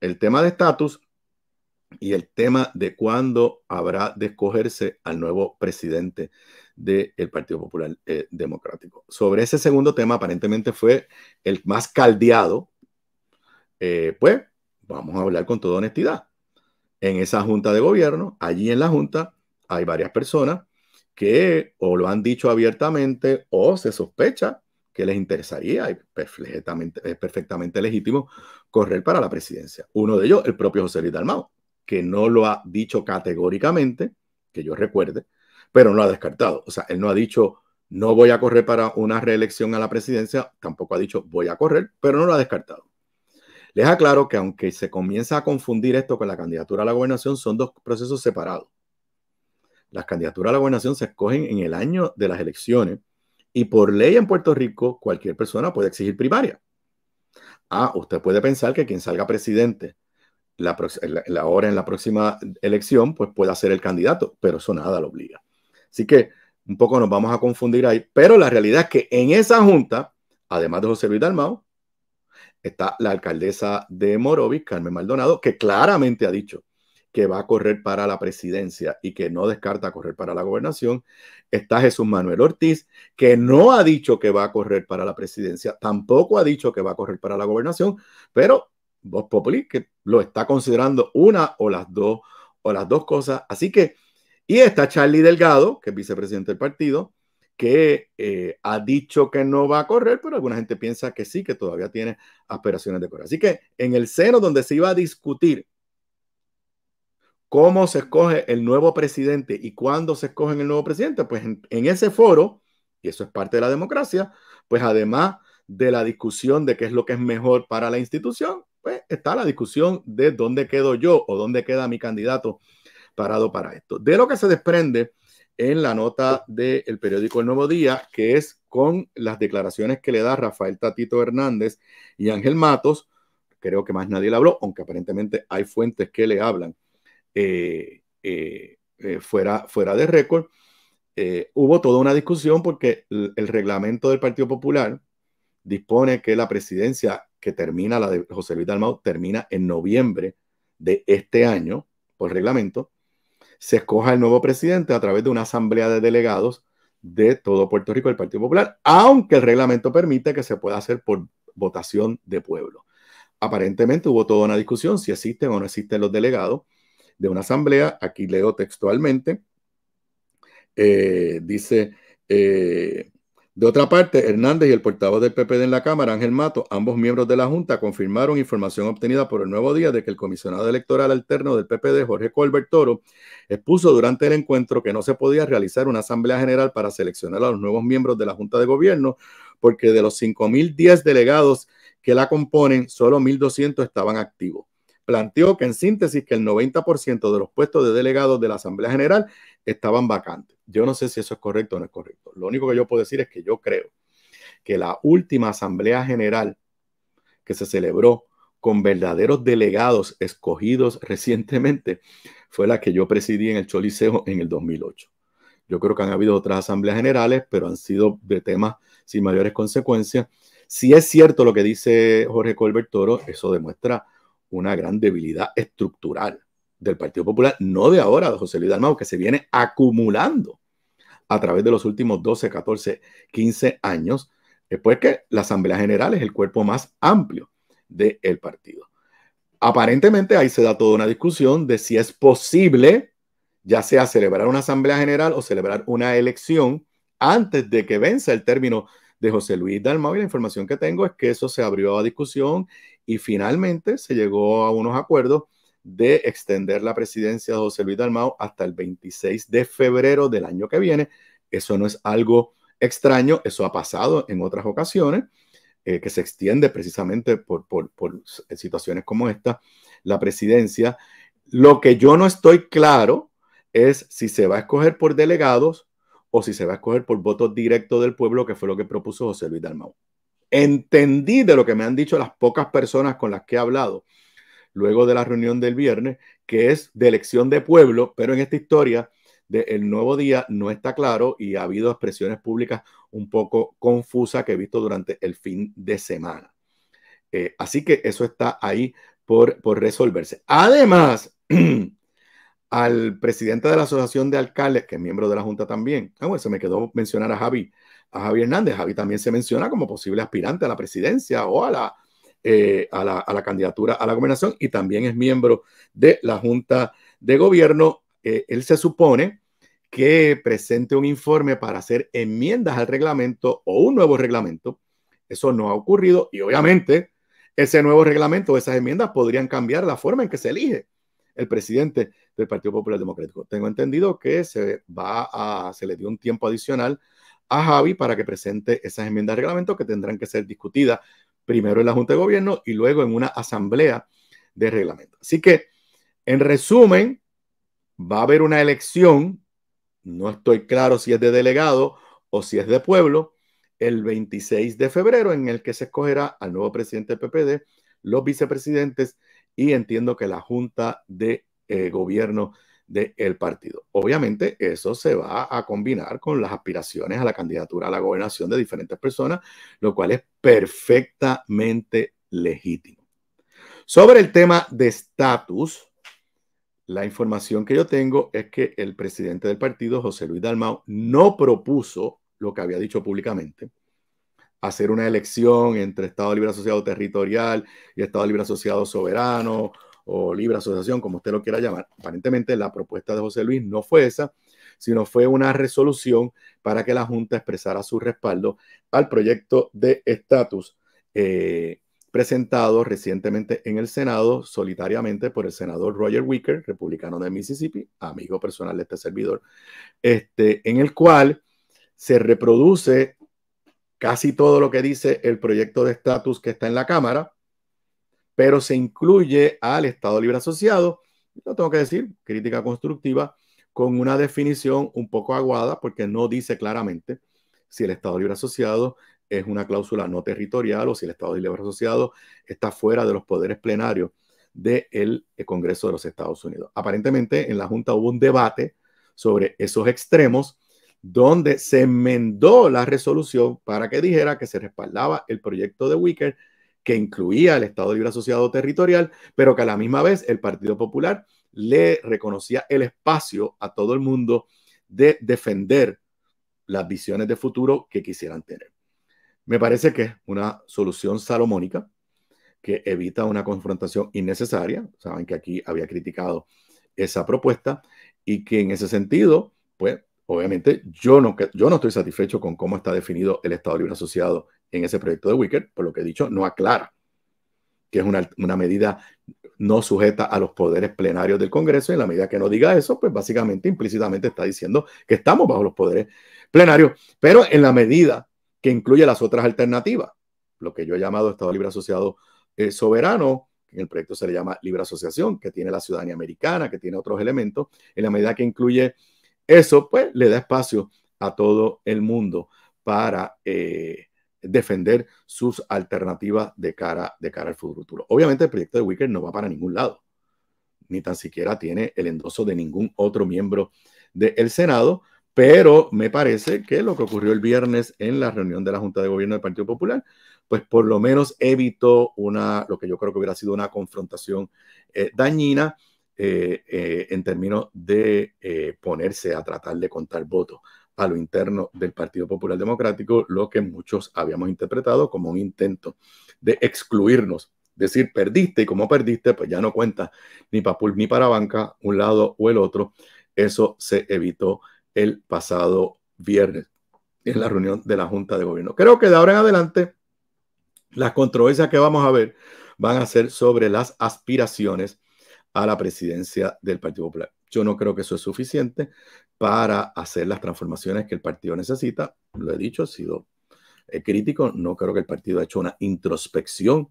Speaker 1: el tema de estatus y el tema de cuándo habrá de escogerse al nuevo presidente del Partido Popular eh, Democrático. Sobre ese segundo tema, aparentemente fue el más caldeado. Eh, pues vamos a hablar con toda honestidad. En esa junta de gobierno, allí en la junta, hay varias personas que o lo han dicho abiertamente o se sospecha que les interesaría y perfectamente, es perfectamente legítimo correr para la presidencia. Uno de ellos, el propio José Luis Dalmao, que no lo ha dicho categóricamente, que yo recuerde, pero no lo ha descartado. O sea, él no ha dicho no voy a correr para una reelección a la presidencia, tampoco ha dicho voy a correr, pero no lo ha descartado. Les aclaro que aunque se comienza a confundir esto con la candidatura a la gobernación, son dos procesos separados. Las candidaturas a la gobernación se escogen en el año de las elecciones y por ley en Puerto Rico, cualquier persona puede exigir primaria. Ah, usted puede pensar que quien salga presidente la, hora en la próxima elección, pues pueda ser el candidato, pero eso nada lo obliga. Así que un poco nos vamos a confundir ahí, pero la realidad es que en esa junta, además de José Luis Dalmau, está la alcaldesa de Morovis, Carmen Maldonado, que claramente ha dicho que va a correr para la presidencia y que no descarta correr para la gobernación. Está Jesús Manuel Ortiz, que no ha dicho que va a correr para la presidencia, tampoco ha dicho que va a correr para la gobernación, pero vos Populi que lo está considerando una o las dos o las dos cosas. Así que, y está Charlie Delgado, que es vicepresidente del partido, que eh, ha dicho que no va a correr, pero alguna gente piensa que sí, que todavía tiene aspiraciones de correr. Así que en el seno donde se iba a discutir ¿Cómo se escoge el nuevo presidente y cuándo se escoge el nuevo presidente? Pues en, ese foro, y eso es parte de la democracia, pues además de la discusión de qué es lo que es mejor para la institución, pues está la discusión de dónde quedo yo o dónde queda mi candidato parado para esto. De lo que se desprende en la nota del periódico El Nuevo Día, que es con las declaraciones que le da Rafael Tatito Hernández y Ángel Matos, creo que más nadie le habló, aunque aparentemente hay fuentes que le hablan eh, eh, eh, fuera, fuera de récord, hubo toda una discusión porque el, reglamento del Partido Popular dispone que la presidencia que termina, la de José Luis Dalmau, termina en noviembre de este año, por reglamento, se escoja el nuevo presidente a través de una asamblea de delegados de todo Puerto Rico del Partido Popular, aunque el reglamento permite que se pueda hacer por votación de pueblo. Aparentemente hubo toda una discusión si existen o no existen los delegados de una asamblea. Aquí leo textualmente. Eh, dice, eh, de otra parte, Hernández y el portavoz del PPD en la Cámara, Ángel Mato, ambos miembros de la Junta, confirmaron información obtenida por el Nuevo Día de que el comisionado electoral alterno del PPD, Jorge Colbert Toro, expuso durante el encuentro que no se podía realizar una asamblea general para seleccionar a los nuevos miembros de la Junta de Gobierno, porque de los 5.010 delegados que la componen, solo 1.200 estaban activos planteó que en síntesis que el 90% de los puestos de delegados de la Asamblea General estaban vacantes. Yo no sé si eso es correcto o no es correcto. Lo único que yo puedo decir es que yo creo que la última Asamblea General que se celebró con verdaderos delegados escogidos <laughs> recientemente fue la que yo presidí en el Choliseo en el 2008. Yo creo que han habido otras asambleas generales, pero han sido de temas sin mayores consecuencias. Si es cierto lo que dice Jorge Colbert Toro, eso demuestra una gran debilidad estructural del Partido Popular, no de ahora, de José Luis Dalmau, que se viene acumulando a través de los últimos 12, 14, 15 años, después que la Asamblea General es el cuerpo más amplio del partido. Aparentemente ahí se da toda una discusión de si es posible, ya sea celebrar una Asamblea General o celebrar una elección antes de que venza el término de José Luis Dalmau y la información que tengo es que eso se abrió a discusión y finalmente se llegó a unos acuerdos de extender la presidencia de José Luis Dalmau hasta el 26 de febrero del año que viene. Eso no es algo extraño, eso ha pasado en otras ocasiones, eh, que se extiende precisamente por, por situaciones como esta, la presidencia. Lo que yo no estoy claro es si se va a escoger por delegados o si se va a escoger por voto directo del pueblo, que fue lo que propuso José Luis Dalmau entendí de lo que me han dicho las pocas personas con las que he hablado luego de la reunión del viernes, que es de elección de pueblo, pero en esta historia del nuevo día no está claro y ha habido expresiones públicas un poco confusas que he visto durante el fin de semana. Eh, así que eso está ahí por, resolverse. Además, <clears throat> al presidente de la Asociación de Alcaldes, que es miembro de la Junta también, ah, se me quedó mencionar a Javi, a Javier Hernández. Javi también se menciona como posible aspirante a la presidencia o eh, a la, a, la, candidatura a la gobernación y también es miembro de la Junta de Gobierno. Eh, él se supone que presente un informe para hacer enmiendas al reglamento o un nuevo reglamento. Eso no ha ocurrido y obviamente ese nuevo reglamento o esas enmiendas podrían cambiar la forma en que se elige el presidente del Partido Popular Democrático. Tengo entendido que se va se le dio un tiempo adicional a Javi para que presente esas enmiendas de reglamento que tendrán que ser discutidas primero en la Junta de Gobierno y luego en una asamblea de reglamento. Así que, en resumen, va a haber una elección, no estoy claro si es de delegado o si es de pueblo, el 26 de febrero en el que se escogerá al nuevo presidente del PPD, los vicepresidentes y entiendo que la Junta de eh, Gobierno del partido. Obviamente eso se va a combinar con las aspiraciones a la candidatura a la gobernación de diferentes personas, lo cual es perfectamente legítimo. Sobre el tema de estatus, la información que yo tengo es que el presidente del partido, José Luis Dalmau, no propuso lo que había dicho públicamente, hacer una elección entre Estado Libre Asociado Territorial y Estado Libre Asociado Soberano o libre asociación, como usted lo quiera llamar. Aparentemente la propuesta de José Luis no fue esa, sino fue una resolución para que la Junta expresara su respaldo al proyecto de estatus eh, presentado recientemente en el Senado solitariamente por el senador Roger Wicker, republicano de Mississippi, amigo personal de este servidor, este, en el cual se reproduce casi todo lo que dice el proyecto de estatus que está en la Cámara, pero se incluye al Estado Libre Asociado, lo tengo que decir, crítica constructiva, con una definición un poco aguada, porque no dice claramente si el Estado Libre Asociado es una cláusula no territorial o si el Estado Libre Asociado está fuera de los poderes plenarios del Congreso de los Estados Unidos. Aparentemente en la Junta hubo un debate sobre esos extremos donde se enmendó la resolución para que dijera que se respaldaba el proyecto de Wicker que incluía el Estado Libre Asociado Territorial, pero que a la misma vez el Partido Popular le reconocía el espacio a todo el mundo de defender las visiones de futuro que quisieran tener. Me parece que es una solución salomónica que evita una confrontación innecesaria. Saben que aquí había criticado esa propuesta y que en ese sentido, pues obviamente yo no, yo no estoy satisfecho con cómo está definido el Estado Libre Asociado en ese proyecto de Wicked, por lo que he dicho, no aclara que es una, medida no sujeta a los poderes plenarios del Congreso, en la medida que no diga eso, pues básicamente implícitamente está diciendo que estamos bajo los poderes plenarios, pero en la medida que incluye las otras alternativas, lo que yo he llamado Estado Libre Asociado eh, Soberano, en el proyecto se le llama Libre Asociación, que tiene la ciudadanía americana, que tiene otros elementos, en la medida que incluye eso, pues le da espacio a todo el mundo para... Eh, defender sus alternativas de cara, de cara al futuro. Obviamente el proyecto de Wicker no va para ningún lado, ni tan siquiera tiene el endoso de ningún otro miembro del Senado, pero me parece que lo que ocurrió el viernes en la reunión de la Junta de Gobierno del Partido Popular, pues por lo menos evitó una, lo que yo creo que hubiera sido una confrontación eh, dañina eh, eh, en términos de ponerse a tratar de contar votos a lo interno del Partido Popular Democrático, lo que muchos habíamos interpretado como un intento de excluirnos, decir, perdiste y como perdiste, pues ya no cuenta ni para ni para banca, un lado o el otro. Eso se evitó el pasado viernes en la reunión de la Junta de Gobierno. Creo que de ahora en adelante las controversias que vamos a ver van a ser sobre las aspiraciones a la presidencia del Partido Popular. Yo no creo que eso es suficiente para hacer las transformaciones que el partido necesita. Lo he dicho, he sido eh, crítico. No creo que el partido haya hecho una introspección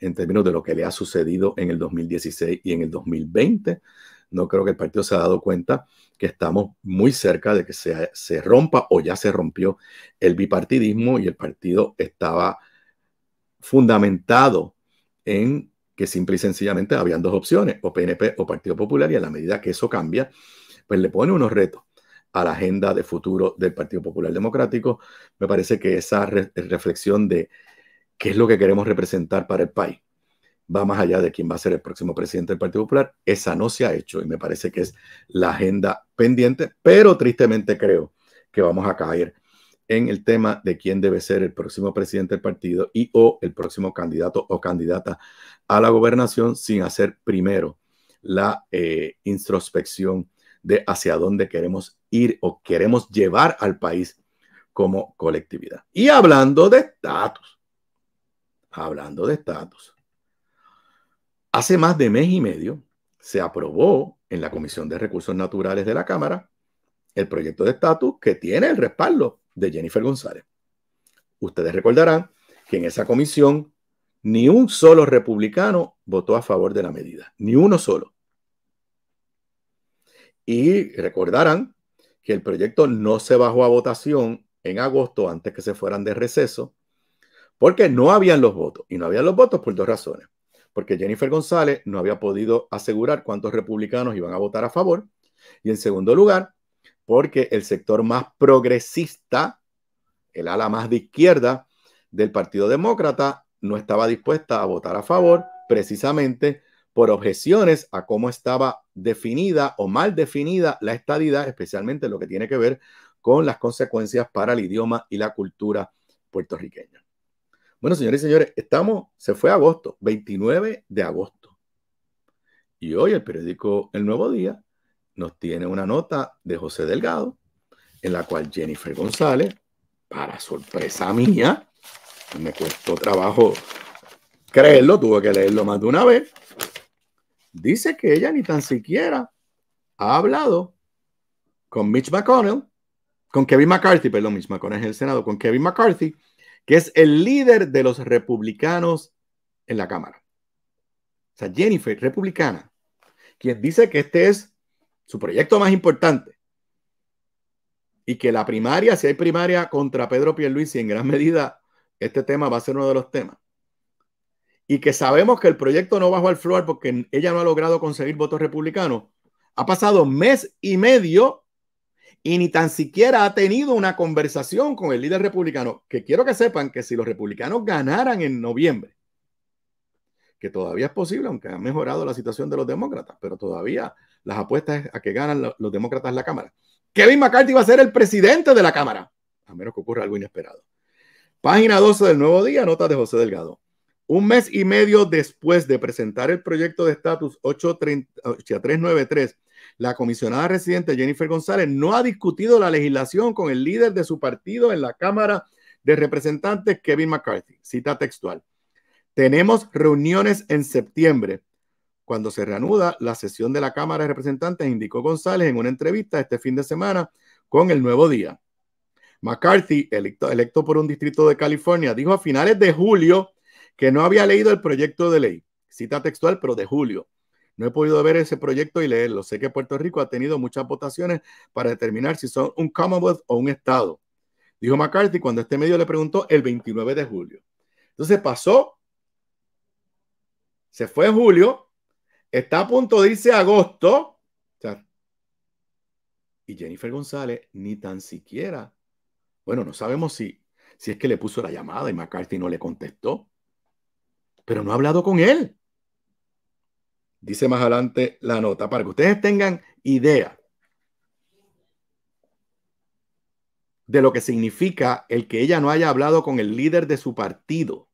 Speaker 1: en términos de lo que le ha sucedido en el 2016 y en el 2020. No creo que el partido se ha dado cuenta que estamos muy cerca de que se rompa o ya se rompió el bipartidismo y el partido estaba fundamentado en que simple y sencillamente habían dos opciones, o PNP o Partido Popular, y a la medida que eso cambia, pues le pone unos retos a la agenda de futuro del Partido Popular Democrático. Me parece que esa reflexión de qué es lo que queremos representar para el país va más allá de quién va a ser el próximo presidente del Partido Popular. Esa no se ha hecho y me parece que es la agenda pendiente, pero tristemente creo que vamos a caer en el tema de quién debe ser el próximo presidente del partido y o el próximo candidato o candidata a la gobernación sin hacer primero la eh, introspección de hacia dónde queremos ir o queremos llevar al país como colectividad. Y hablando de estatus, hablando de estatus, hace más de mes y medio se aprobó en la Comisión de Recursos Naturales de la Cámara el proyecto de estatus que tiene el respaldo de Jennifer González. Ustedes recordarán que en esa comisión ni un solo republicano votó a favor de la medida, ni uno solo. Y recordarán que el proyecto no se bajó a votación en agosto antes que se fueran de receso, porque no habían los votos. Y no habían los votos por dos razones. Porque Jennifer González no había podido asegurar cuántos republicanos iban a votar a favor. Y en segundo lugar, porque el sector más progresista, el ala más de izquierda del Partido Demócrata, no estaba dispuesta a votar a favor precisamente por objeciones a cómo estaba definida o mal definida la estadidad, especialmente lo que tiene que ver con las consecuencias para el idioma y la cultura puertorriqueña. Bueno, señores y señores, estamos, se fue agosto, 29 de agosto. Y hoy el periódico El Nuevo Día nos tiene una nota de José Delgado, en la cual Jennifer González, para sorpresa mía, me costó trabajo creerlo, tuve que leerlo más de una vez, dice que ella ni tan siquiera ha hablado con Mitch McConnell, con Kevin McCarthy, perdón, Mitch McConnell es el Senado, con Kevin McCarthy, que es el líder de los republicanos en la Cámara. O sea, Jennifer, republicana, quien dice que este es su proyecto más importante. Y que la primaria, si hay primaria contra Pedro y en gran medida este tema va a ser uno de los temas. Y que sabemos que el proyecto no bajó al floor porque ella no ha logrado conseguir votos republicanos. Ha pasado mes y medio y ni tan siquiera ha tenido una conversación con el líder republicano. Que quiero que sepan que si los republicanos ganaran en noviembre, que todavía es posible, aunque ha mejorado la situación de los demócratas, pero todavía las apuestas a que ganan los, demócratas la Cámara. Kevin McCarthy va a ser el presidente de la Cámara, a menos que ocurra algo inesperado. Página 12 del Nuevo Día, nota de José Delgado. Un mes y medio después de presentar el proyecto de estatus 8393, la comisionada residente Jennifer González no ha discutido la legislación con el líder de su partido en la Cámara de Representantes, Kevin McCarthy. Cita textual. Tenemos reuniones en septiembre. Cuando se reanuda la sesión de la Cámara de Representantes, indicó González en una entrevista este fin de semana con El Nuevo Día. McCarthy, electo, por un distrito de California, dijo a finales de julio que no había leído el proyecto de ley. Cita textual, pero de julio. No he podido ver ese proyecto y leerlo. Sé que Puerto Rico ha tenido muchas votaciones para determinar si son un Commonwealth o un Estado. Dijo McCarthy cuando este medio le preguntó el 29 de julio. Entonces pasó se fue en julio, está a punto de irse agosto. y Jennifer González ni tan siquiera, bueno, no sabemos si, si es que le puso la llamada y McCarthy no le contestó, pero no ha hablado con él. Dice más adelante la nota, para que ustedes tengan idea de lo que significa el que ella no haya hablado con el líder de su partido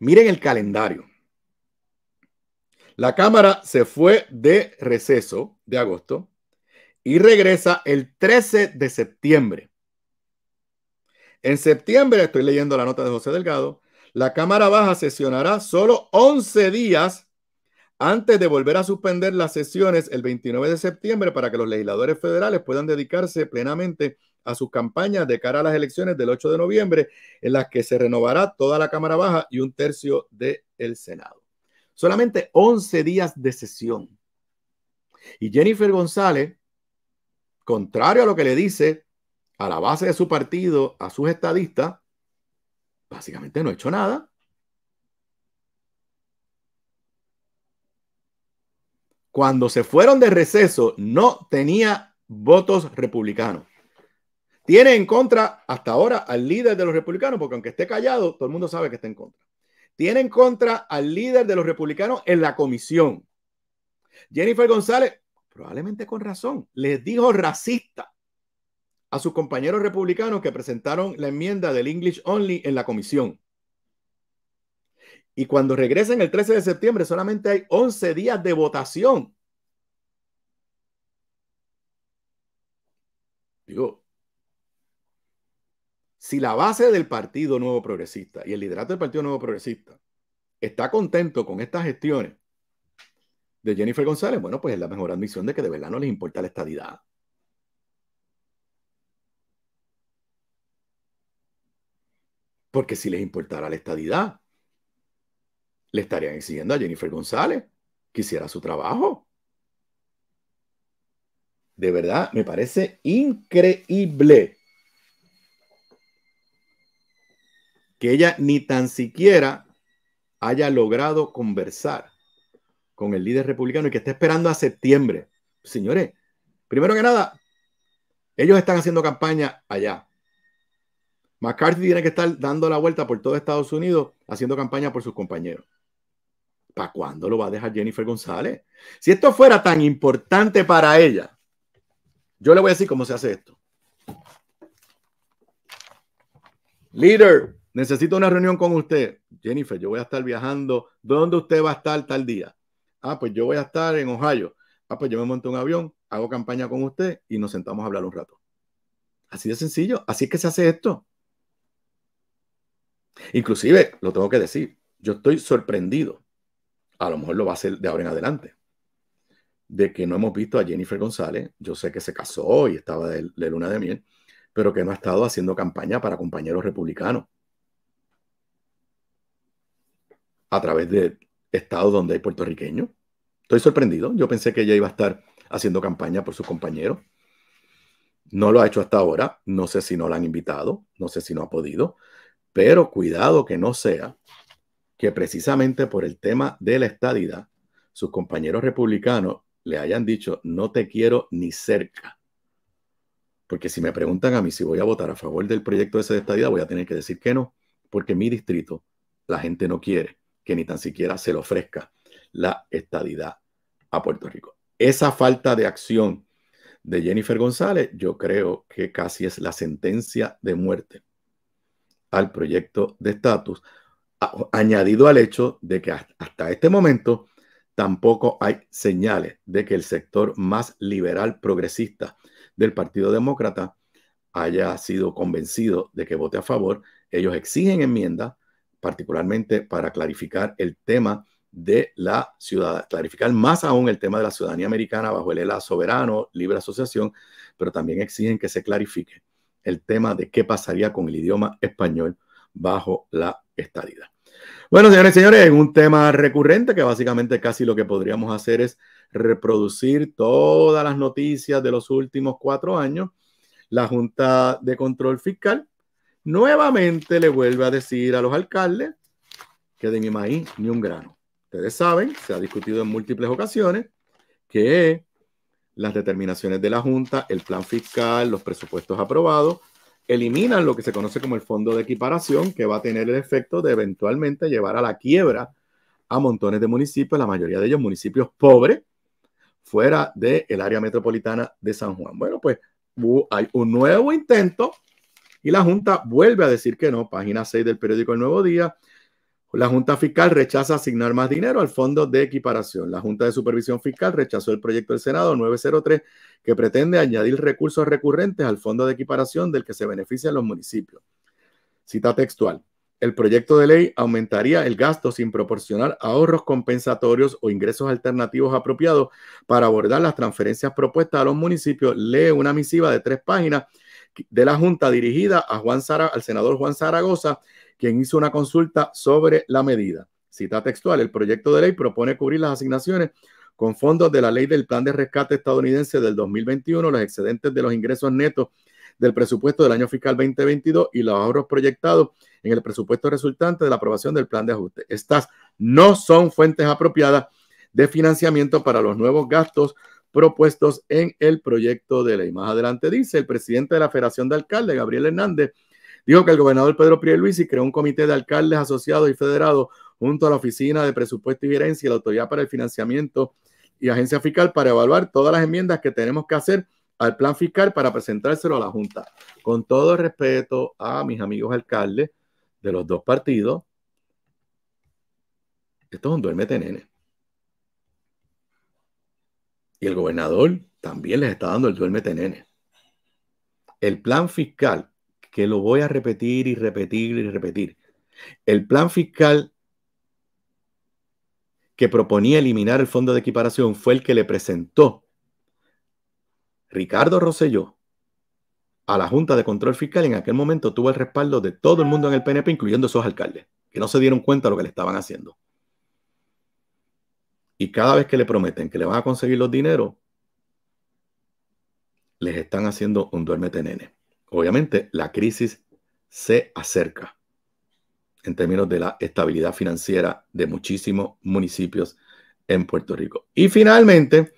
Speaker 1: Miren el calendario. La Cámara se fue de receso de agosto y regresa el 13 de septiembre. En septiembre, estoy leyendo la nota de José Delgado, la Cámara Baja sesionará solo 11 días antes de volver a suspender las sesiones el 29 de septiembre para que los legisladores federales puedan dedicarse plenamente a sus campañas de cara a las elecciones del 8 de noviembre, en las que se renovará toda la Cámara Baja y un tercio del Senado. Solamente 11 días de sesión. Y Jennifer González, contrario a lo que le dice a la base de su partido, a sus estadistas, básicamente no ha hecho nada. Cuando se fueron de receso, no tenía votos republicanos. Tiene en contra hasta ahora al líder de los republicanos, porque aunque esté callado, todo el mundo sabe que está en contra. Tiene en contra al líder de los republicanos en la comisión. Jennifer González, probablemente con razón, les dijo racista a sus compañeros republicanos que presentaron la enmienda del English Only en la comisión. Y cuando regresen el 13 de septiembre, solamente hay 11 días de votación. Digo, si la base del Partido Nuevo Progresista y el liderato del Partido Nuevo Progresista está contento con estas gestiones de Jennifer González, bueno, pues es la mejor admisión de que de verdad no les importa la estadidad. Porque si les importara la estadidad, le estarían exigiendo a Jennifer González que hiciera su trabajo. De verdad, me parece increíble que ella ni tan siquiera haya logrado conversar con el líder republicano y que está esperando a septiembre. Señores, primero que nada, ellos están haciendo campaña allá. McCarthy tiene que estar dando la vuelta por todo Estados Unidos haciendo campaña por sus compañeros. ¿Para cuándo lo va a dejar Jennifer González? Si esto fuera tan importante para ella, yo le voy a decir cómo se hace esto. Líder, necesito una reunión con usted. Jennifer, yo voy a estar viajando. ¿Dónde usted va a estar tal día? Ah, pues yo voy a estar en Ohio. Ah, pues yo me monto un avión, hago campaña con usted y nos sentamos a hablar un rato. Así de sencillo, así es que se hace esto. Inclusive, lo tengo que decir, yo estoy sorprendido, a lo mejor lo va a hacer de ahora en adelante, de que no hemos visto a Jennifer González, yo sé que se casó y estaba de luna de miel, pero que no ha estado haciendo campaña para compañeros republicanos a través de estados donde hay puertorriqueños. Estoy sorprendido. Yo pensé que ella iba a estar haciendo campaña por sus compañeros. No lo ha hecho hasta ahora. No sé si no la han invitado. No sé si no ha podido. Pero cuidado que no sea que precisamente por el tema de la estadidad, sus compañeros republicanos le hayan dicho, no te quiero ni cerca. Porque si me preguntan a mí si voy a votar a favor del proyecto ese de estadidad, voy a tener que decir que no, porque mi distrito la gente no quiere que ni tan siquiera se le ofrezca la estadidad a Puerto Rico. Esa falta de acción de Jennifer González, yo creo que casi es la sentencia de muerte al proyecto de estatus, añadido al hecho de que hasta este momento tampoco hay señales de que el sector más liberal progresista del Partido Demócrata haya sido convencido de que vote a favor. Ellos exigen enmiendas, particularmente para clarificar el tema de la ciudad, clarificar más aún el tema de la ciudadanía americana bajo el ELA soberano, libre asociación, pero también exigen que se clarifique el tema de qué pasaría con el idioma español bajo la estadidad. Bueno, señores y señores, un tema recurrente que básicamente casi lo que podríamos hacer es reproducir todas las noticias de los últimos cuatro años. La Junta de Control Fiscal nuevamente le vuelve a decir a los alcaldes que de mi maíz ni un grano. Ustedes saben, se ha discutido en múltiples ocasiones, que las determinaciones de la Junta, el plan fiscal, los presupuestos aprobados, eliminan lo que se conoce como el fondo de equiparación, que va a tener el efecto de eventualmente llevar a la quiebra a montones de municipios, la mayoría de ellos municipios pobres, fuera del el área metropolitana de San Juan. Bueno, pues hay un nuevo intento y la Junta vuelve a decir que no, página 6 del periódico El Nuevo Día. La Junta Fiscal rechaza asignar más dinero al Fondo de Equiparación. La Junta de Supervisión Fiscal rechazó el proyecto del Senado 903 que pretende añadir recursos recurrentes al Fondo de Equiparación del que se benefician los municipios. Cita textual. El proyecto de ley aumentaría el gasto sin proporcionar ahorros compensatorios o ingresos alternativos apropiados para abordar las transferencias propuestas a los municipios. Lee una misiva de tres páginas de la Junta dirigida a Juan al senador Juan Zaragoza, quien hizo una consulta sobre la medida. Cita textual, el proyecto de ley propone cubrir las asignaciones con fondos de la ley del Plan de Rescate estadounidense del 2021, los excedentes de los ingresos netos del presupuesto del año fiscal 2022 y los ahorros proyectados en el presupuesto resultante de la aprobación del plan de ajuste. Estas no son fuentes apropiadas de financiamiento para los nuevos gastos propuestos en el proyecto de ley. Más adelante dice, el presidente de la Federación de Alcaldes, Gabriel Hernández, dijo que el gobernador Pedro Luis y creó un comité de alcaldes asociados y federados junto a la Oficina de Presupuesto y Gerencia y la Autoridad para el Financiamiento y Agencia Fiscal para evaluar todas las enmiendas que tenemos que hacer al plan fiscal para presentárselo a la Junta. Con todo respeto a mis amigos alcaldes de los dos partidos, esto es un duerme nene. Y el gobernador también les está dando el duerme tenene. El plan fiscal, que lo voy a repetir y repetir y repetir. El plan fiscal que proponía eliminar el fondo de equiparación fue el que le presentó Ricardo Rosselló a la Junta de Control Fiscal. En aquel momento tuvo el respaldo de todo el mundo en el PNP, incluyendo esos alcaldes, que no se dieron cuenta de lo que le estaban haciendo. Y cada vez que le prometen que le van a conseguir los dineros, les están haciendo un duérmete nene. Obviamente, la crisis se acerca en términos de la estabilidad financiera de muchísimos municipios en Puerto Rico. Y finalmente,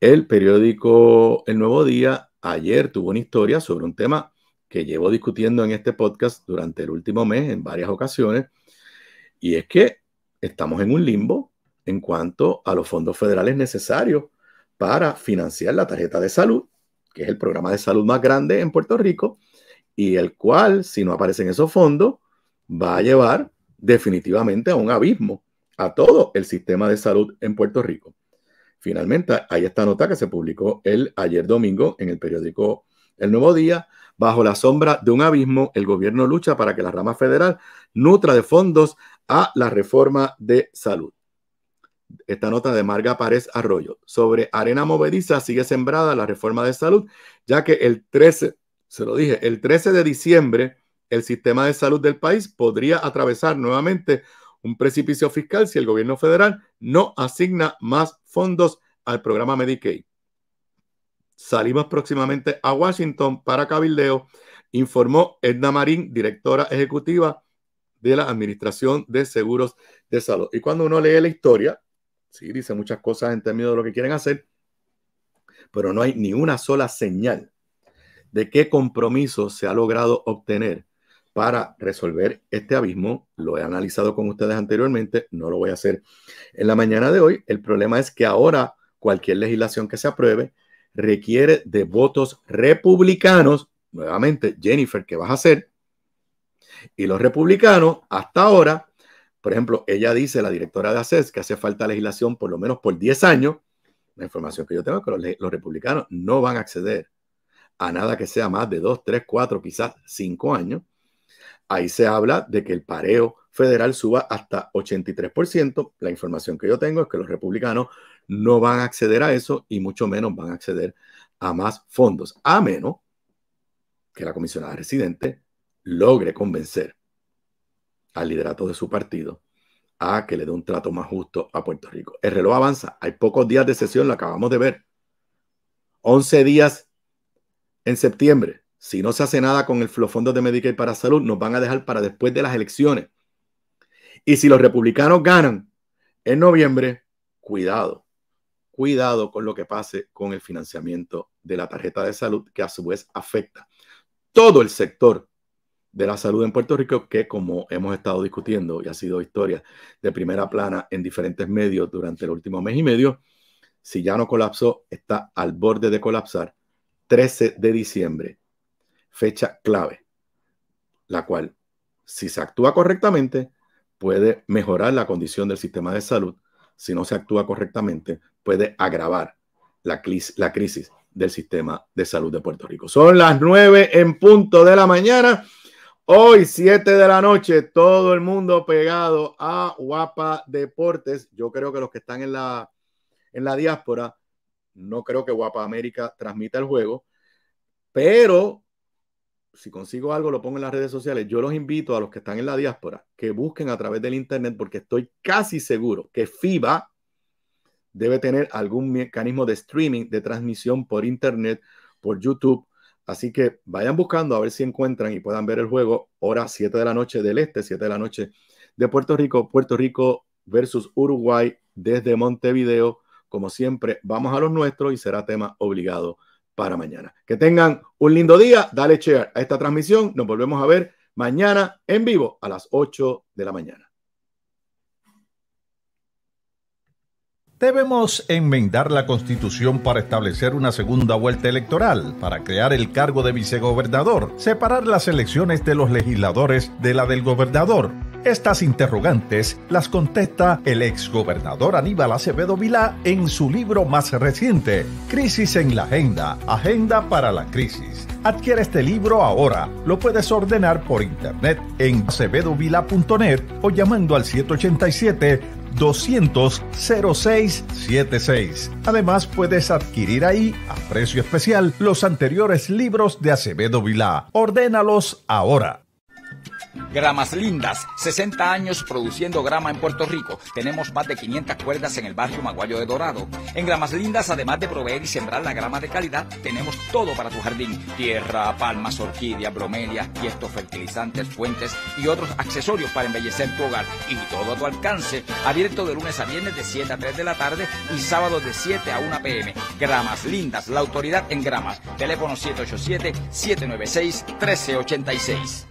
Speaker 1: el periódico El Nuevo Día ayer tuvo una historia sobre un tema que llevo discutiendo en este podcast durante el último mes en varias ocasiones, y es que estamos en un limbo en cuanto a los fondos federales necesarios para financiar la tarjeta de salud, que es el programa de salud más grande en Puerto Rico, y el cual, si no aparecen esos fondos, va a llevar definitivamente a un abismo a todo el sistema de salud en Puerto Rico. Finalmente, hay esta nota que se publicó el ayer domingo en el periódico El Nuevo Día. Bajo la sombra de un abismo, el gobierno lucha para que la rama federal nutra de fondos a la reforma de salud esta nota de Marga Párez Arroyo. Sobre arena movediza sigue sembrada la reforma de salud, ya que el 13, se lo dije, el 13 de diciembre el sistema de salud del país podría atravesar nuevamente un precipicio fiscal si el gobierno federal no asigna más fondos al programa Medicaid. Salimos próximamente a Washington para cabildeo, informó Edna Marín, directora ejecutiva de la Administración de Seguros de Salud. Y cuando uno lee la historia, Sí, dice muchas cosas en términos de lo que quieren hacer, pero no hay ni una sola señal de qué compromiso se ha logrado obtener para resolver este abismo. Lo he analizado con ustedes anteriormente, no lo voy a hacer en la mañana de hoy. El problema es que ahora cualquier legislación que se apruebe requiere de votos republicanos. Nuevamente, Jennifer, ¿qué vas a hacer? Y los republicanos hasta ahora por ejemplo, ella dice, la directora de ACES, que hace falta legislación por lo menos por 10 años. La información que yo tengo es que los, los republicanos no van a acceder a nada que sea más de 2, 3, 4, quizás 5 años. Ahí se habla de que el pareo federal suba hasta 83%. La información que yo tengo es que los republicanos no van a acceder a eso y mucho menos van a acceder a más fondos, a menos que la comisionada residente logre convencer al liderato de su partido a que le dé un trato más justo a Puerto Rico. El reloj avanza, hay pocos días de sesión, lo acabamos de ver. 11 días en septiembre. Si no se hace nada con el, los de Medicaid para salud, nos van a dejar para después de las elecciones. Y si los republicanos ganan en noviembre, cuidado, cuidado con lo que pase con el financiamiento de la tarjeta de salud, que a su vez afecta todo el sector de la salud en Puerto Rico que, como hemos estado discutiendo y ha sido historia de primera plana en diferentes medios durante el último mes y medio, si ya no colapsó, está al borde de colapsar. 13 de diciembre, fecha clave, la cual, si se actúa correctamente, puede mejorar la condición del sistema de salud. Si no se actúa correctamente, puede agravar la, la crisis del sistema de salud de Puerto Rico. Son las 9 en punto de la mañana. Hoy, 7 de la noche, todo el mundo pegado a Guapa Deportes. Yo creo que los que están en la, en la diáspora, no creo que Guapa América transmita el juego, pero si consigo algo, lo pongo en las redes sociales. Yo los invito a los que están en la diáspora que busquen a través del Internet, porque estoy casi seguro que FIBA debe tener algún mecanismo de streaming, de transmisión por Internet, por YouTube Así que vayan buscando a ver si encuentran y puedan ver el juego hora 7 de la noche del este, 7 de la noche de Puerto Rico, Puerto Rico versus Uruguay desde Montevideo. Como siempre, vamos a los nuestros y será tema obligado para mañana. Que tengan un lindo día, dale share a esta transmisión, nos volvemos a ver mañana en vivo a las 8 de la mañana.
Speaker 2: Debemos enmendar la constitución para establecer una segunda vuelta electoral, para crear el cargo de vicegobernador, separar las elecciones de los legisladores de la del gobernador. Estas interrogantes las contesta el exgobernador Aníbal Acevedo Vilá en su libro más reciente, Crisis en la Agenda, Agenda para la Crisis. Adquiere este libro ahora. Lo puedes ordenar por internet en acevedovila.net o llamando al 787 200 0676. Además, puedes adquirir ahí, a precio especial, los anteriores libros de Acevedo Vilá. Ordénalos ahora.
Speaker 3: Gramas Lindas, 60 años produciendo grama en Puerto Rico. Tenemos más de 500 cuerdas en el barrio Maguayo de Dorado. En Gramas Lindas, además de proveer y sembrar la grama de calidad, tenemos todo para tu jardín. Tierra, palmas, orquídeas, bromelias, tiestos, fertilizantes, fuentes y otros accesorios para embellecer tu hogar. Y todo a tu alcance, abierto de lunes a viernes de 7 a 3 de la tarde y sábado de 7 a 1 pm. Gramas Lindas, la autoridad en gramas. Teléfono 787-796-1386.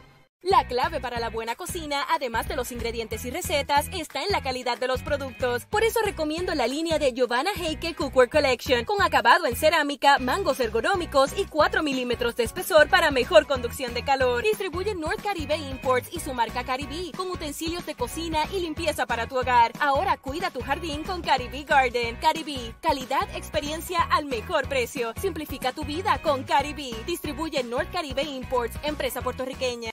Speaker 4: La clave para la buena cocina, además de los ingredientes y recetas, está en la calidad de los productos. Por eso recomiendo la línea de Giovanna Heike Cookware Collection, con acabado en cerámica, mangos ergonómicos y 4 milímetros de espesor para mejor conducción de calor. Distribuye North Caribe Imports y su marca Caribí, con utensilios de cocina y limpieza para tu hogar. Ahora cuida tu jardín con Caribe Garden. Caribí, calidad, experiencia al mejor precio. Simplifica tu vida con Caribí. Distribuye North Caribe Imports, empresa puertorriqueña.